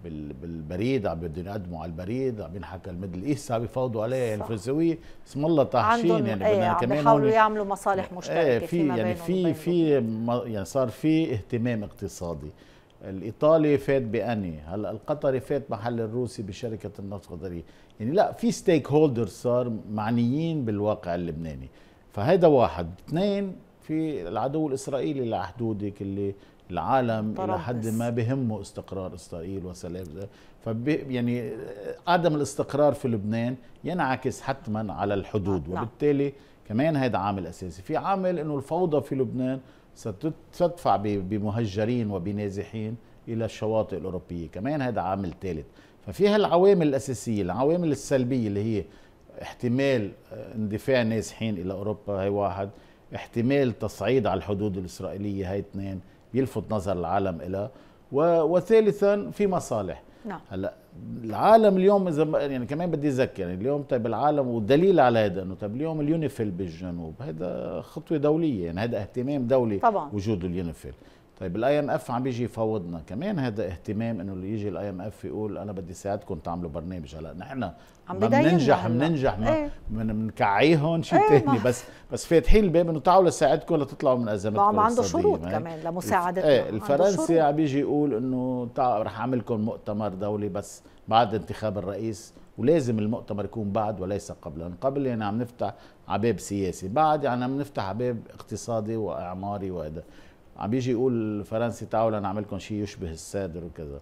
B: بالبريد عم بدهم يقدموا على البريد عم ينحكى الميدل ايست عم يفاوضوا عليه يعني اسم الله طاحشين يعني ايه عم بيحاولوا يعملوا
A: مصالح إيه، مشتركه ايه في يعني في
B: في يعني صار في اهتمام اقتصادي الايطالي فات باني هلا القطري فات محل الروسي بشركه النفط القطريه يعني لا في ستيك هولدرز صار معنيين بالواقع اللبناني فهذا واحد اثنين في العدو الاسرائيلي لحدودك على حدودك اللي العالم الى حد ما بهمه استقرار اسرائيل وسلام ف يعني عدم الاستقرار في لبنان ينعكس حتما على الحدود نعم. وبالتالي كمان هذا عامل اساسي في عامل انه الفوضى في لبنان ستدفع بمهجرين وبنازحين الى الشواطئ الاوروبيه كمان هذا عامل ثالث ففي هالعوامل الاساسيه العوامل السلبيه اللي هي احتمال آه، اندفاع نازحين الى اوروبا هي واحد احتمال تصعيد على الحدود الاسرائيليه هي اثنين بيلفت نظر العالم لها وثالثا في مصالح نعم. هلا العالم اليوم اذا يعني كمان بدي اذكر يعني اليوم طيب العالم ودليل على هذا انه طيب اليوم اليونيفيل بالجنوب هذا خطوه دوليه يعني هذا اهتمام دولي طبعا. وجود اليونيفيل طيب الاي ام اف عم بيجي يفاوضنا كمان هذا اهتمام انه اللي يجي الاي ام اف يقول انا بدي ساعدكم تعملوا برنامج هلا نحن عم بننجح بننجح بنكعيهم شيء ايه ثاني إيه، بس بس فاتحين الباب انه تعالوا لساعدكم لتطلعوا من ازمتكم عم عنده شروط كمان إيه، لمساعدتنا ايه الفرنسي عم بيجي يقول انه رح اعمل لكم مؤتمر دولي بس بعد انتخاب الرئيس ولازم المؤتمر يكون بعد وليس قبل لأن قبل يعني عم نفتح عباب سياسي بعد يعني عم نفتح عباب اقتصادي واعماري وهذا عم بيجي يقول الفرنسي تعالوا لكم شيء يشبه السادر وكذا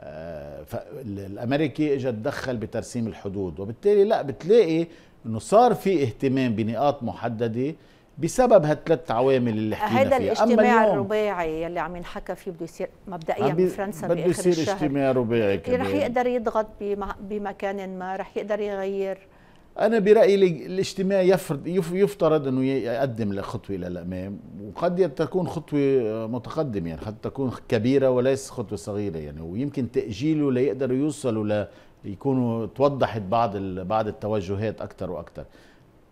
B: آه، فالامريكي اجى تدخل بترسيم الحدود وبالتالي لا بتلاقي انه صار في اهتمام بنقاط محدده بسبب هالثلاث عوامل اللي حكينا فيها هذا الاجتماع
A: الرباعي يلي عم ينحكى فيه بده يصير مبدئيا بفرنسا بده يصير اجتماع
B: رباعي كمان رح يقدر
A: يضغط بمكان ما رح يقدر يغير
B: انا برايي الاجتماع يفرض يفترض انه يقدم لخطوه للامام وقد تكون خطوه آه، متقدمه يعني قد تكون كبيره وليس خطوه صغيره يعني ويمكن تاجيله ليقدروا يوصلوا ل يكونوا توضحت بعض بعض التوجهات اكثر واكثر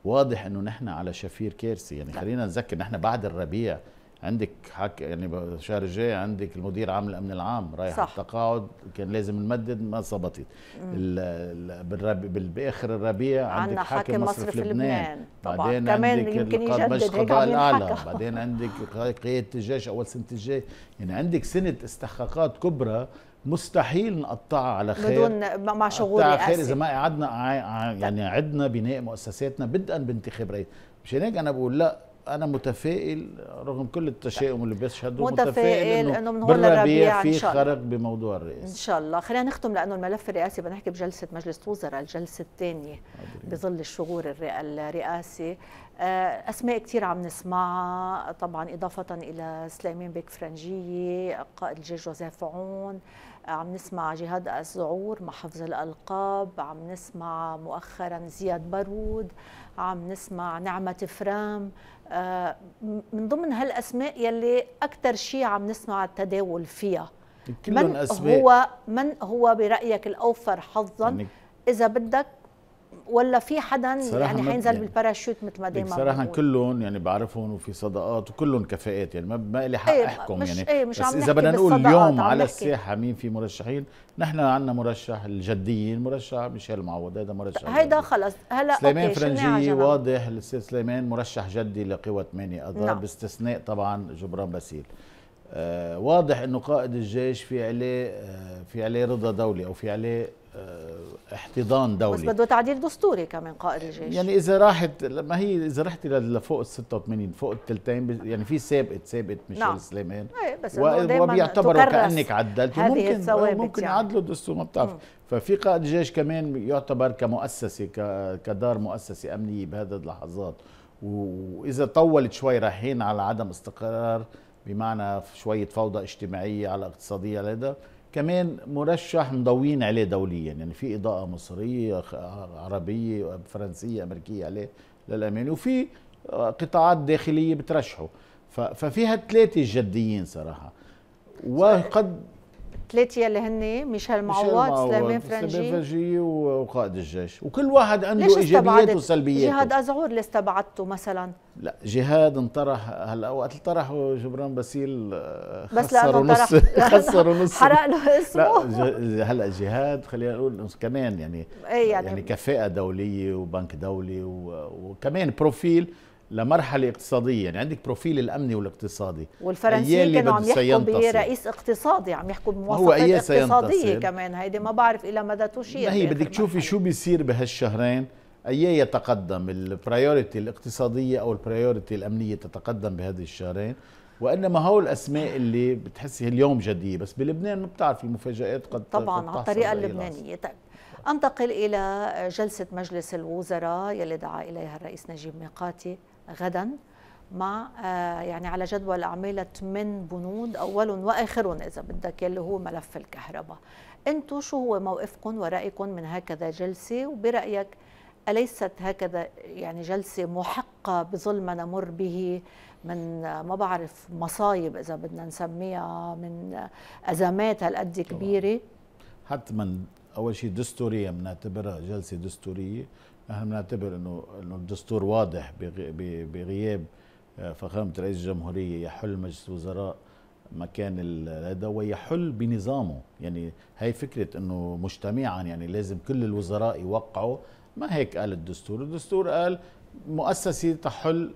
B: واضح انه نحن على شفير كارثه يعني خلينا نذكر نحن بعد الربيع عندك حك يعني الشهر الجاي عندك المدير عام الامن العام رايح صح. التقاعد كان لازم نمدد ما ظبطت باخر الربيع عندك حاكم, حاكم مصر في لبنان طبعا كمان عندك يمكن يجدد القضاء الاعلى بعدين عندك قياده الجيش اول سنه الجيش يعني عندك سنه استحقاقات كبرى مستحيل نقطعها على خير
A: بدون مع شغل على خير اذا ما
B: قعدنا طيب. يعني عدنا بناء مؤسساتنا بدءا بانتخاب رئيس مشان هيك انا بقول لا انا متفائل رغم كل التشاؤم اللي بيشهده متفائل, متفائل انه من هون في خرق بموضوع الرئاسه ان
A: شاء الله خلينا نختم لانه الملف الرئاسي بدنا نحكي بجلسه مجلس وزراء الجلسه الثانيه بظل الشغور الرئاسي آه، اسماء كثير عم نسمعها طبعا اضافه الى سليمان بيك فرنجيه قائد الجيش جوزيف عون آه، عم نسمع جهاد الزعور محافظ الألقاب عم نسمع مؤخرا زياد بارود عم نسمع نعمة فرام آه، من ضمن هالاسماء يلي اكثر شيء عم نسمع التداول فيها من أسماء. هو من هو برايك الاوفر حظا يعني اذا بدك ولا في حدا يعني حينزل يعني بالباراشوت مثل ما دايما صراحه
B: كلهم يعني بعرفهم وفي صداقات وكلهم كفاءات يعني ما ما لي حق ايه احكم مش يعني ايه مش بس اذا بدنا نقول اليوم على الساحه مين في مرشحين نحن عندنا مرشح الجديين مرشح ميشيل معوض هذا مرشح هيدا
A: خلص هلا سليمان فرنجي واضح
B: الاستاذ سليمان مرشح جدي لقوى 8 اذار نعم. باستثناء طبعا جبران باسيل آه واضح انه قائد الجيش في عليه آه في عليه رضا دولي او في عليه آه، احتضان دولي بس بده
A: تعديل دستوري كمان قائد الجيش يعني
B: اذا راحت ما هي اذا رحت لفوق ال 86 فوق الثلثين يعني في سابقه سابقه مش نعم. سليمان إيه، بس وبيعتبروا كانك عدلت ممكن ممكن يعني. عدلوا الدستور ما بتعرف ففي قائد الجيش كمان يعتبر كمؤسسه كدار مؤسسه امنيه بهذه اللحظات واذا طولت شوي رايحين على عدم استقرار بمعنى شويه فوضى اجتماعيه على اقتصاديه على هذا كمان مرشح مضوين عليه دوليا يعني في إضاءة مصرية عربية فرنسية أمريكية عليه للأماني وفي قطاعات داخلية بترشحه ففيها ثلاثة جديين صراحة وقد
A: ثلاثة يلي هن ميشيل معوض سليمان فرنجي سليمان
B: فرنجي وقائد الجيش وكل واحد عنده ايجابيات وسلبيات جهاد
A: ازعور اللي استبعدته مثلا
B: لا جهاد انطرح هلا وقت طرحه جبران باسيل آه، خسروا نص خسروا نص حرق له اسمه لا هلا جهاد خلينا نقول كمان يعني, إيه، يعني يعني كفاءه دوليه وبنك دولي وكمان بروفيل لمرحلة اقتصادية يعني عندك بروفيل الأمني والاقتصادي والفرنسيين كانوا عم يحكوا برئيس
A: اقتصادي عم يحكوا بمواصفات اقتصادية سينتصر. كمان هيدي ما بعرف إلى مدى تشير ما هي بدك
B: تشوفي شو بيصير بهالشهرين أي يتقدم البرايورتي الاقتصادية أو البرايورتي الأمنية تتقدم بهذه الشهرين وانما هول الاسماء اللي بتحسي اليوم جديه بس بلبنان ما بتعرفي مفاجات قد طبعا على الطريقه اللبنانيه
A: طيب انتقل الى جلسه مجلس الوزراء يلي دعا اليها الرئيس نجيب ميقاتي غدا مع آه، يعني على جدول اعمال 8 بنود أول وآخر إذا بدك اللي هو ملف الكهرباء انتم شو هو موقفكم ورأيكم من هكذا جلسة وبرأيك أليست هكذا يعني جلسة محقة بظل ما نمر به من آه، ما بعرف مصايب إذا بدنا نسميها من آه، أزمات هالقد كبيرة
B: حتما أول شيء دستورية بنعتبرها جلسة دستورية نحن بنعتبر انه انه الدستور واضح بغياب آه، فخامه رئيس الجمهوريه يحل مجلس الوزراء مكان هذا ويحل بنظامه يعني هي فكره انه مجتمعا يعني لازم كل الوزراء يوقعوا ما هيك قال الدستور الدستور قال مؤسسه تحل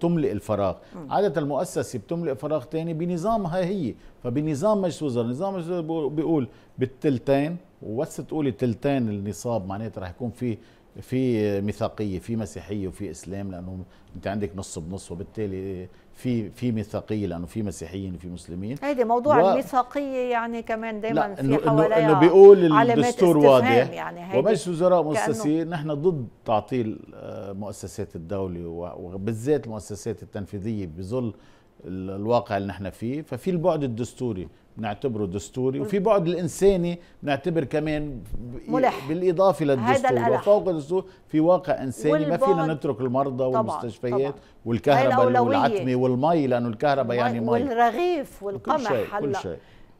B: تملئ الفراغ عادة المؤسسة بتملئ فراغ تاني بنظامها هي فبنظام مجلس وزراء نظام مجلس وزراء بيقول بالتلتين وبس تقولي تلتين النصاب معناتها رح يكون فيه في ميثاقيه في مسيحيه وفي اسلام لانه انت عندك نص بنص وبالتالي في في ميثاقيه لانه في مسيحيين وفي مسلمين هيدي موضوع و...
A: الميثاقيه يعني كمان دائما في حواليها انه بيقول الدستور واضح يعني ومجلس وزراء مؤسسين
B: نحن ضد تعطيل آه، مؤسسات الدوله وبالذات المؤسسات التنفيذيه بظل الواقع اللي نحن فيه ففي البعد الدستوري بنعتبره دستوري وفي بعد الانساني بنعتبر كمان ملح. بالاضافه للدستور وفوق الدستور في واقع انساني ما فينا نترك المرضى والمستشفيات طبعا. والكهرباء والعتمه والمي لانه الكهرباء يعني مي
A: والرغيف والقمح هلا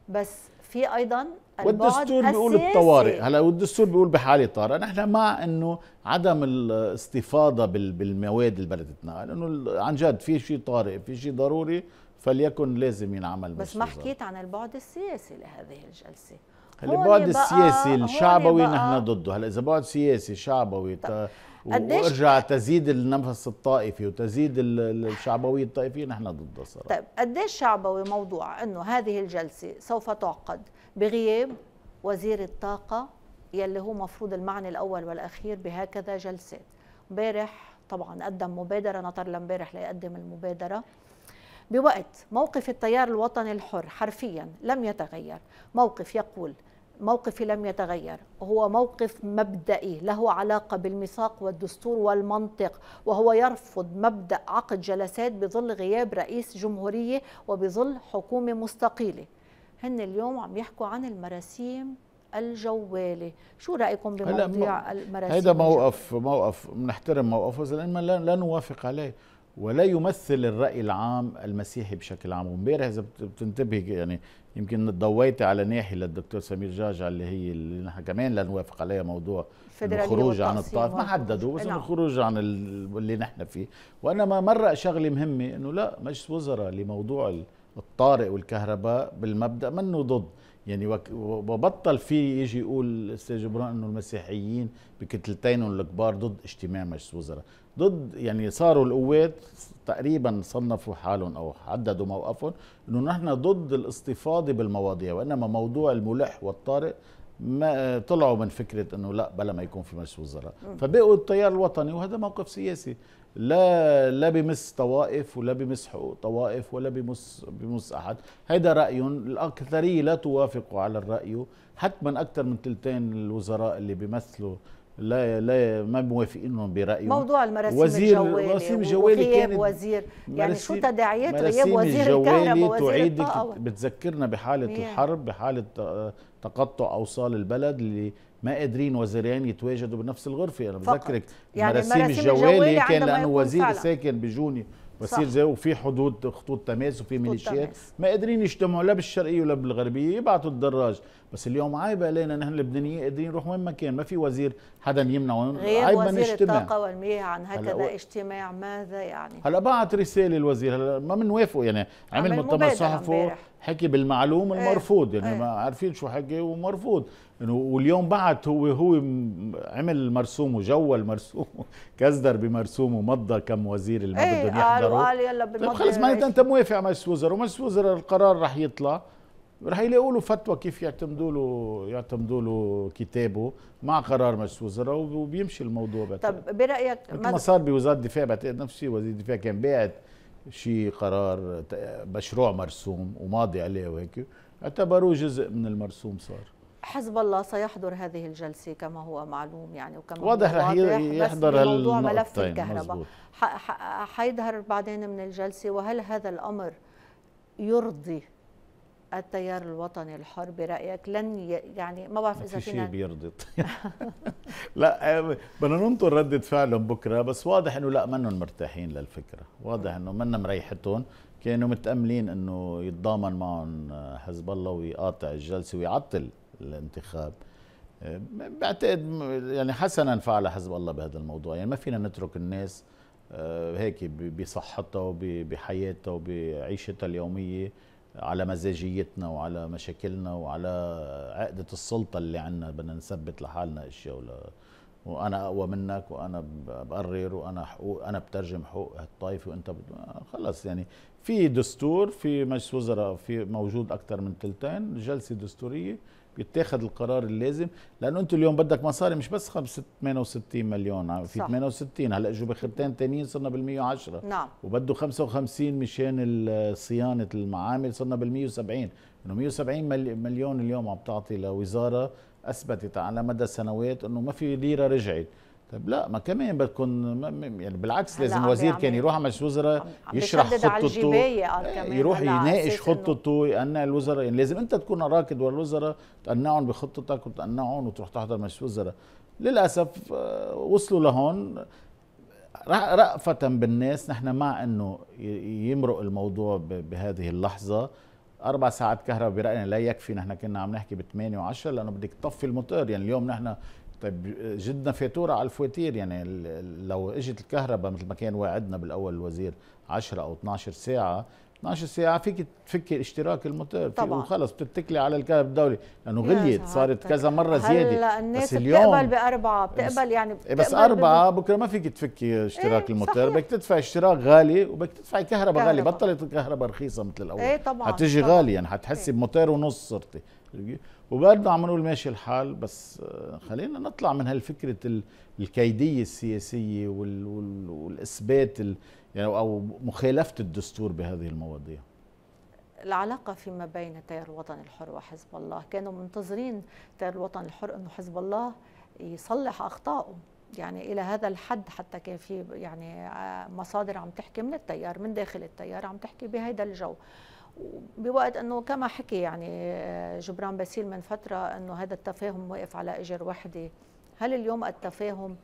A: بس في ايضا والدستور بيقول الطوارئ هلا
B: والدستور بيقول بحاله طارئه نحن مع انه عدم الاستفاضه بالمواد اللي بلدتنا لانه عن جد في شيء طارئ في شيء ضروري فليكن لازم ينعمل بس ما حكيت
A: عن البعد السياسي لهذه الجلسه البعد السياسي الشعبوي نحن
B: ضده هلا اذا بعد سياسي شعبوي وارجع تزيد النفس الطائفي وتزيد الشعبويه الطائفيه نحن ضده صراحه
A: طيب قديش شعبوي موضوع انه هذه الجلسه سوف تعقد بغياب وزير الطاقه يلي هو مفروض المعنى الاول والاخير بهكذا جلسات امبارح طبعا قدم مبادره نطر لامبارح ليقدم المبادره بوقت موقف التيار الوطني الحر حرفيا لم يتغير موقف يقول موقفي لم يتغير هو موقف مبدئي له علاقة بالميثاق والدستور والمنطق وهو يرفض مبدأ عقد جلسات بظل غياب رئيس جمهورية وبظل حكومة مستقيلة هن اليوم عم يحكوا عن المراسيم الجوالة شو رأيكم بموضوع المراسيم هذا موقف
B: موقف بنحترم موقفه لأن لا نوافق عليه ولا يمثل الرأي العام المسيحي بشكل عام وامبارح إذا بتنتبه يعني يمكن ضويتي على ناحية للدكتور سمير جاجع اللي هي اللي نحن كمان لا نوافق عليها موضوع الخروج عن الطائف ما حددوا بس نعم. الخروج عن اللي نحن فيه وانما مرق مرة شغلة مهمة إنه لا مجلس وزراء لموضوع الطارئ والكهرباء بالمبدأ منه ضد يعني وبطل في يجي يقول استاذ جبران انه المسيحيين بكتلتينهم الكبار ضد اجتماع مجلس وزراء ضد يعني صاروا القوات تقريبا صنفوا حالهم او حددوا موقفهم انه نحن ضد الاستفاضه بالمواضيع وانما موضوع الملح والطارئ ما طلعوا من فكره انه لا بلا ما يكون في مجلس وزراء فبقوا التيار الوطني وهذا موقف سياسي لا لا بمس طوائف ولا بمس حقوق طوائف ولا بمس بمس احد هذا راي الاكثريه لا توافق على الراي حتما اكثر من ثلثين الوزراء اللي بيمثلوا لا لا ما موافقينهم برايهم موضوع المراسيم وزير الجوالي وزير الجوالي كان
A: وزير يعني شو تداعيات غياب وزير الكهرباء وزير تعيدك
B: بتذكرنا بحاله الحرب بحاله تقطع اوصال البلد اللي ما قادرين وزيرين يتواجدوا بنفس الغرفه انا بذكرك يعني مراسيم الجوالي كان لانه وزير فعلا. ساكن بجوني وصير زي وفي حدود خطوط تماس وفي ميليشيات ما قادرين يجتمعوا لا بالشرقيه ولا بالغربيه يبعثوا الدراج بس اليوم عيب علينا نحن اللبنانيين قادرين نروح وين ما كان ما في وزير حدا يمنع غير وزير نجتمع. الطاقه
A: والمياه عن هكذا و... اجتماع ماذا يعني
B: هلا بعت رساله الوزير هلا ما بنوافقه يعني عمل مؤتمر صحفه حكي بالمعلوم إيه. المرفوض يعني ايه. ما عارفين شو حكي ومرفوض واليوم بعت هو هو عمل مرسومه جول مرسومه كزدر بمرسومه مضى كم وزير اللي ما إيه، بدهم يحضروا قال
A: يلا طيب خلص معناتها
B: انت موافق مجلس وزراء ومجلس وزراء القرار رح يطلع رح يلاقوا له فتوى كيف يعتمدوا له يعتمدوا له كتابه مع قرار مجلس وزراء وبيمشي الموضوع بعتقد
A: طب برايك مثل ما صار
B: بوزاره الدفاع بعتقد نفس الشيء وزير الدفاع كان باعت شيء قرار مشروع مرسوم وماضي عليه وهيك اعتبروه جزء من المرسوم صار
A: حزب الله سيحضر هذه الجلسة كما هو معلوم يعني وكما واضح رح يحضر موضوع ملف الكهرباء حيظهر بعدين من الجلسة وهل هذا الأمر يرضي التيار الوطني الحر برايك لن يعني ما بعرف اذا في شيء
B: بيرضي لا آه، بدنا ننطر رده فعلهم بكره بس واضح انه لا منهم مرتاحين للفكره واضح انه منا مريحتهم كانوا متاملين انه يتضامن معهم آه، حزب الله ويقاطع الجلسه ويعطل الانتخاب أه، بعتقد يعني حسنا فعل حزب الله بهذا الموضوع يعني ما فينا نترك الناس أه، هيك بصحتها وبحياتها وبعيشتها اليومية على مزاجيتنا وعلى مشاكلنا وعلى عقدة السلطة اللي عنا بدنا نثبت لحالنا اشياء ولا وانا اقوى منك وانا بقرر وانا حقوق انا بترجم حقوق هالطائفه وانت خلص يعني في دستور في مجلس وزراء في موجود اكثر من ثلثين جلسه دستوريه يتاخد القرار اللازم لانه انت اليوم بدك مصاري مش بس 68 مليون في صح. 68 هلا اجوا بخرتين ثانيين صرنا بال 110 نعم وبده 55 مشان صيانه المعامل صرنا بال 170 انه 170 مليون اليوم عم تعطي لوزاره اثبتت على مدى سنوات انه ما في ليره رجعت طب لا ما كمان بدكم يعني بالعكس لازم وزير كان يروح على مجلس وزراء يشرح خطته إيه،
A: يروح يناقش خطته
B: يقنع الوزراء يعني لازم انت تكون راكد ورا الوزراء تقنعهم بخطتك وتقنعهم وتروح تحضر مجلس وزراء للاسف آه، وصلوا لهون رأفة بالناس نحن مع انه يمرق الموضوع بهذه اللحظة اربع ساعات كهرباء برأينا لا يكفي نحن كنا عم نحكي ب 8 و10 لانه بدك تطفي الموتور يعني اليوم نحن طيب جدنا فاتوره على الفواتير يعني لو اجت الكهرباء مثل ما كان واعدنا بالاول الوزير 10 او 12 ساعه 12 ساعه فيك تفكي اشتراك الموتور طبعا وخلص بتتكلي على الكهرباء الدولي لانه غليت صارت كذا مره زياده هلا الناس بس اليوم بتقبل
A: باربعه بتقبل يعني إيه، بتقبل بس اربعه
B: بكره ما فيك تفكي اشتراك ايه الموتور بدك تدفع اشتراك غالي وبدك تدفعي كهرباء غالي بطلت الكهرباء رخيصه مثل الاول ايه طبعا حتجي غالي يعني حتحسي ايه بموتور ونص صرتي وبرضه عم نقول ماشي الحال بس خلينا نطلع من هالفكره الكيديه السياسيه والاثبات يعني او مخالفه الدستور بهذه المواضيع
A: العلاقة فيما بين تيار الوطن الحر وحزب الله كانوا منتظرين تيار الوطن الحر أنه حزب الله يصلح أخطائه يعني الى هذا الحد حتى كان في يعني آه، مصادر عم تحكي من التيار من داخل التيار عم تحكي بهذا الجو بوقت انه كما حكي يعني آه، جبران باسيل من فتره انه هذا التفاهم واقف على اجر وحده هل اليوم التفاهم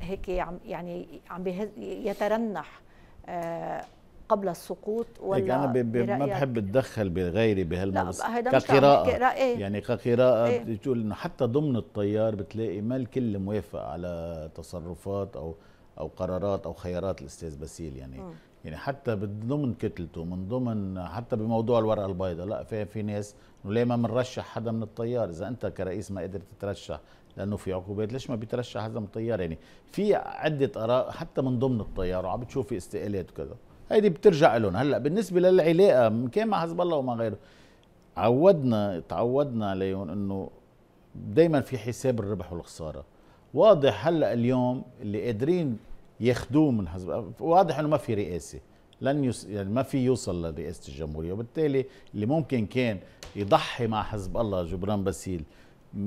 A: هيك عم يعني عم يترنح آه، قبل السقوط ولا هيك انا ما بحب
B: اتدخل بغيري بهالموضوع كقراءه إيه. يعني كقراءه ايه؟ بتقول انه حتى ضمن التيار بتلاقي ما الكل موافق على تصرفات او او قرارات او خيارات الاستاذ باسيل يعني م. يعني حتى ضمن كتلته من ضمن حتى بموضوع الورقه البيضاء لا في في ناس ليه ما بنرشح حدا من التيار اذا انت كرئيس ما قدرت تترشح لانه في عقوبات ليش ما بيترشح هذا من التيار يعني في عده اراء حتى من ضمن التيار وعم بتشوف في استقالات وكذا هيدي بترجع لهم هلا بالنسبه للعلاقه من كان مع حزب الله وما غيره عودنا تعودنا عليهم انه دائما في حساب الربح والخساره واضح هلا اليوم اللي قادرين يخدوه من حزب واضح انه ما في رئاسه لن يس... يعني ما في يوصل لرئاسه الجمهوريه وبالتالي اللي ممكن كان يضحي مع حزب الله جبران باسيل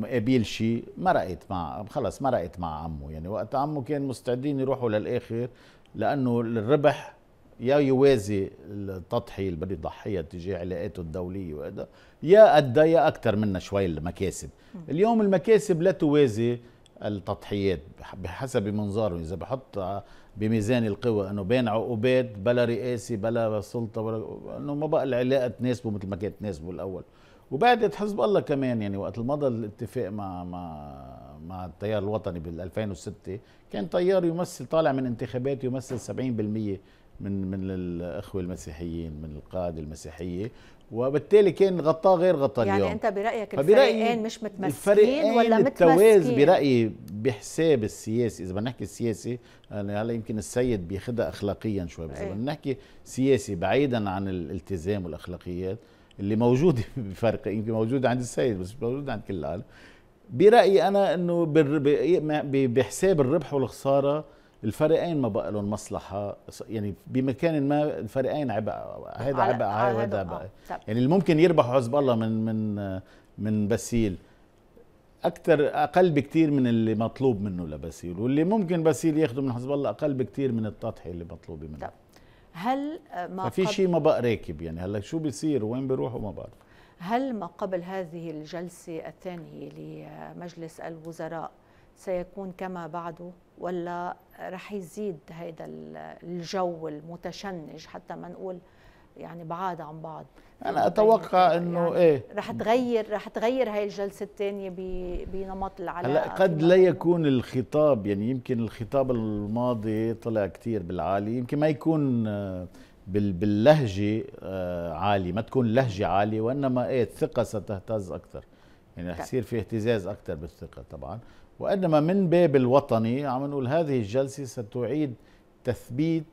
B: قابيل شيء مرقت مع خلص مرقت مع عمه يعني وقت عمه كان مستعدين يروحوا للاخر لانه الربح يا يوازي التضحيه اللي بده يضحيها تجاه علاقاته الدوليه وهذا يا أدى يا اكثر منها شوي المكاسب اليوم المكاسب لا توازي التضحيات بحسب منظاره اذا بحط بميزان القوى انه بين عقوبات بلا رئاسي بلا سلطه بلا انه ما بقى العلاقه تناسبه مثل ما كانت تناسبه الاول وبعدت حزب الله كمان يعني وقت مضى الاتفاق مع مع مع التيار الوطني بال 2006 كان تيار يمثل طالع من انتخابات يمثل 70% من من الاخوه المسيحيين من القاعده المسيحيه وبالتالي كان غطاه غير غطاه يعني اليوم يعني انت برايك الفريقين مش متمسكين الفريقين ولا التوازن برايي بحساب السياسي اذا بدنا نحكي السياسي يعني هلا يمكن السيد بياخذها اخلاقيا شوي بس اذا إيه. بدنا نحكي سياسي بعيدا عن الالتزام والاخلاقيات اللي موجوده بفرق يمكن موجوده عند السيد بس مش موجوده عند كل العالم برايي انا انه بحساب الربح والخساره الفريقين ما بقى لهم مصلحه يعني بمكان ما الفريقين عبء هذا عبء هذا عبء آه، يعني اللي ممكن يربحوا حزب الله من من من باسيل اكثر اقل بكثير من اللي مطلوب منه لباسيل واللي ممكن باسيل ياخده من حزب الله اقل بكثير من التضحيه اللي مطلوبه منه طب.
A: هل ما في شيء ما
B: بقى راكب يعني هلا شو بيصير وين بيروحوا ما بعرف
A: هل ما قبل هذه الجلسه الثانيه لمجلس الوزراء سيكون كما بعده ولا رح يزيد هذا الجو المتشنج حتى ما نقول يعني بعاد عن بعض انا يعني اتوقع
B: يعني انه يعني ايه
A: رح تغير رح تغير هاي الجلسه الثانيه بنمط العلاقه هلا قد
B: لا يكون الخطاب يعني يمكن الخطاب الماضي طلع كثير بالعالي يمكن ما يكون آه، باللهجه آه، عالي ما تكون لهجه عاليه وانما ايه الثقه ستهتز اكثر يعني رح طيب. يصير في اهتزاز اكثر بالثقه طبعا وإنما من باب الوطني عم نقول هذه الجلسة ستعيد تثبيت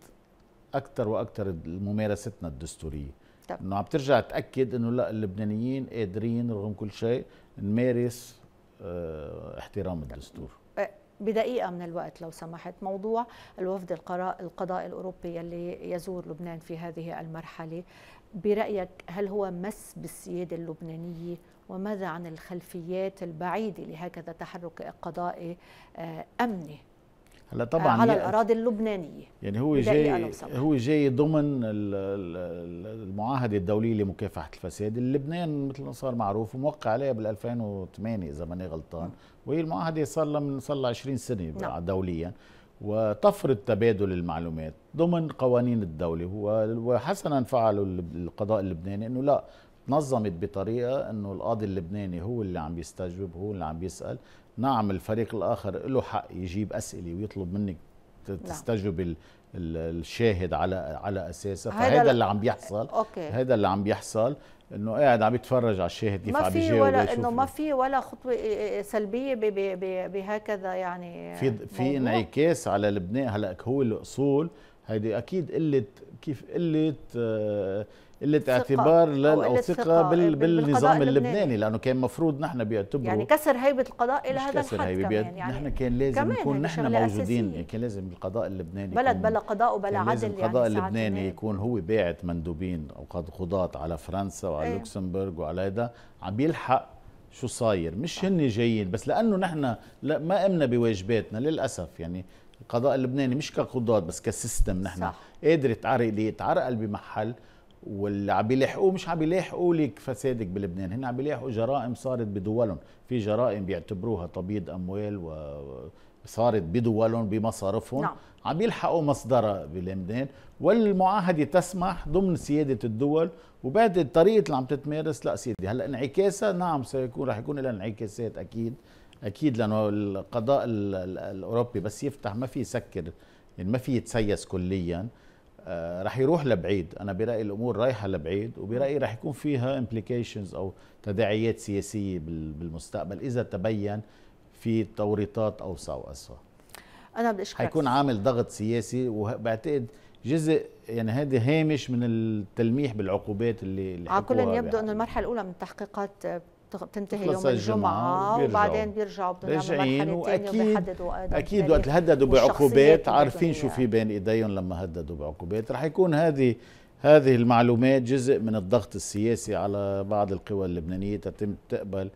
B: أكثر وأكثر ممارستنا الدستورية طب. انه عم ترجع تاكد انه لا اللبنانيين قادرين رغم كل شيء نمارس اه احترام الدستور
A: آه، بدقيقة من الوقت لو سمحت موضوع الوفد القضاء الأوروبي اللي يزور لبنان في هذه المرحلة برأيك هل هو مس بالسيادة اللبنانية وماذا عن الخلفيات البعيدة لهكذا تحرك قضائي آه، أمني
B: هلا طبعا على الاراضي
A: اللبنانيه
B: يعني هو جاي هو جاي ضمن المعاهده الدوليه لمكافحه الفساد اللي لبنان مثل ما صار معروف موقع عليها بال 2008 اذا ماني غلطان نعم. وهي المعاهده صار لها من صار لها 20 سنه نعم. دوليا وتفرض تبادل المعلومات ضمن قوانين الدولة وحسنا فعلوا القضاء اللبناني أنه لا تنظمت بطريقه انه القاضي اللبناني هو اللي عم بيستجوب هو اللي عم بيسال نعم الفريق الاخر له حق يجيب اسئله ويطلب منك نعم. تستجوب لا. الشاهد على على اساسه فهذا اللي عم بيحصل هذا اللي عم بيحصل انه قاعد عم يتفرج على الشاهد كيف عم بيجاوب ولا انه ما
A: في ولا خطوه إيه، إيه، إيه، سلبيه بهكذا يعني في في
B: انعكاس على لبنان هلا هو الاصول هيدي اكيد قله كيف قله آه، قله اعتبار للأوثقة بال بالنظام اللبناني لانه كان مفروض نحن بيعتبروا يعني
A: كسر هيبه القضاء الى هذا الحد هيبة كمان يعني نحن
B: كان لازم نكون يعني نحن موجودين يعني كان لازم القضاء اللبناني بلد
A: بلا قضاء وبلا عدل لازم يعني القضاء اللبناني
B: يكون هو باعت مندوبين او قضاة على فرنسا وعلى ايه. لوكسمبورغ وعلى هذا عم بيلحق شو صاير مش هن جايين بس لانه نحن لا ما قمنا بواجباتنا للاسف يعني القضاء اللبناني مش كقضاة بس كسيستم نحن قادر تعرقل يتعرقل بمحل واللي عم بيلاحقوه مش عم بيلاحقوا لك فسادك بلبنان هن عم بيلاحقوا جرائم صارت بدولهم في جرائم بيعتبروها تبييض اموال و صارت بدولهم بمصارفهم نعم. عم يلحقوا مصدرها بلبنان والمعاهدة تسمح ضمن سيادة الدول وبعد الطريقة اللي عم تتمارس لا سيدي هلا انعكاسها نعم سيكون رح يكون لها انعكاسات اكيد اكيد لانه القضاء الاوروبي بس يفتح ما في يسكر يعني ما في يتسيس كليا آه، رح يروح لبعيد انا برايي الامور رايحه لبعيد وبرايي رح يكون فيها امبليكيشنز او تداعيات سياسيه بالمستقبل اذا تبين في توريطات اوسع واسوء
A: انا بدي اشكرك حيكون
B: عامل ضغط سياسي وبعتقد جزء يعني هذا هامش من التلميح بالعقوبات اللي على كل يبدو انه
A: المرحله الاولى من التحقيقات تنتهي يوم الجمعة, الجمعة وبعدين بيرجعوا راجعين واكيد اكيد يعني وقت هددوا بعقوبات عارفين شو
B: يعني. في بين ايديهم لما هددوا بعقوبات رح يكون هذه هذه المعلومات جزء من الضغط السياسي على بعض القوى اللبنانية تتم تقبل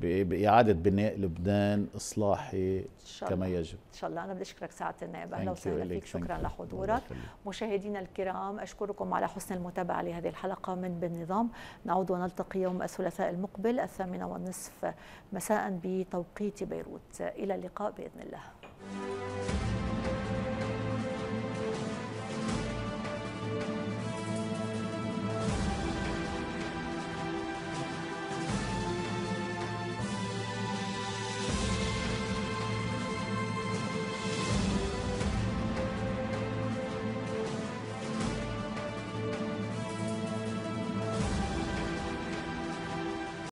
B: باعاده بناء لبنان اصلاحي كما يجب
A: ان شاء الله انا بدي اشكرك ساعه النائب اهلا وسهلا فيك شكرا لحضورك مشاهدينا الكرام اشكركم على حسن المتابعه لهذه الحلقه من بالنظام نعود ونلتقي يوم الثلاثاء المقبل الثامنه والنصف مساء بتوقيت بيروت الى اللقاء باذن الله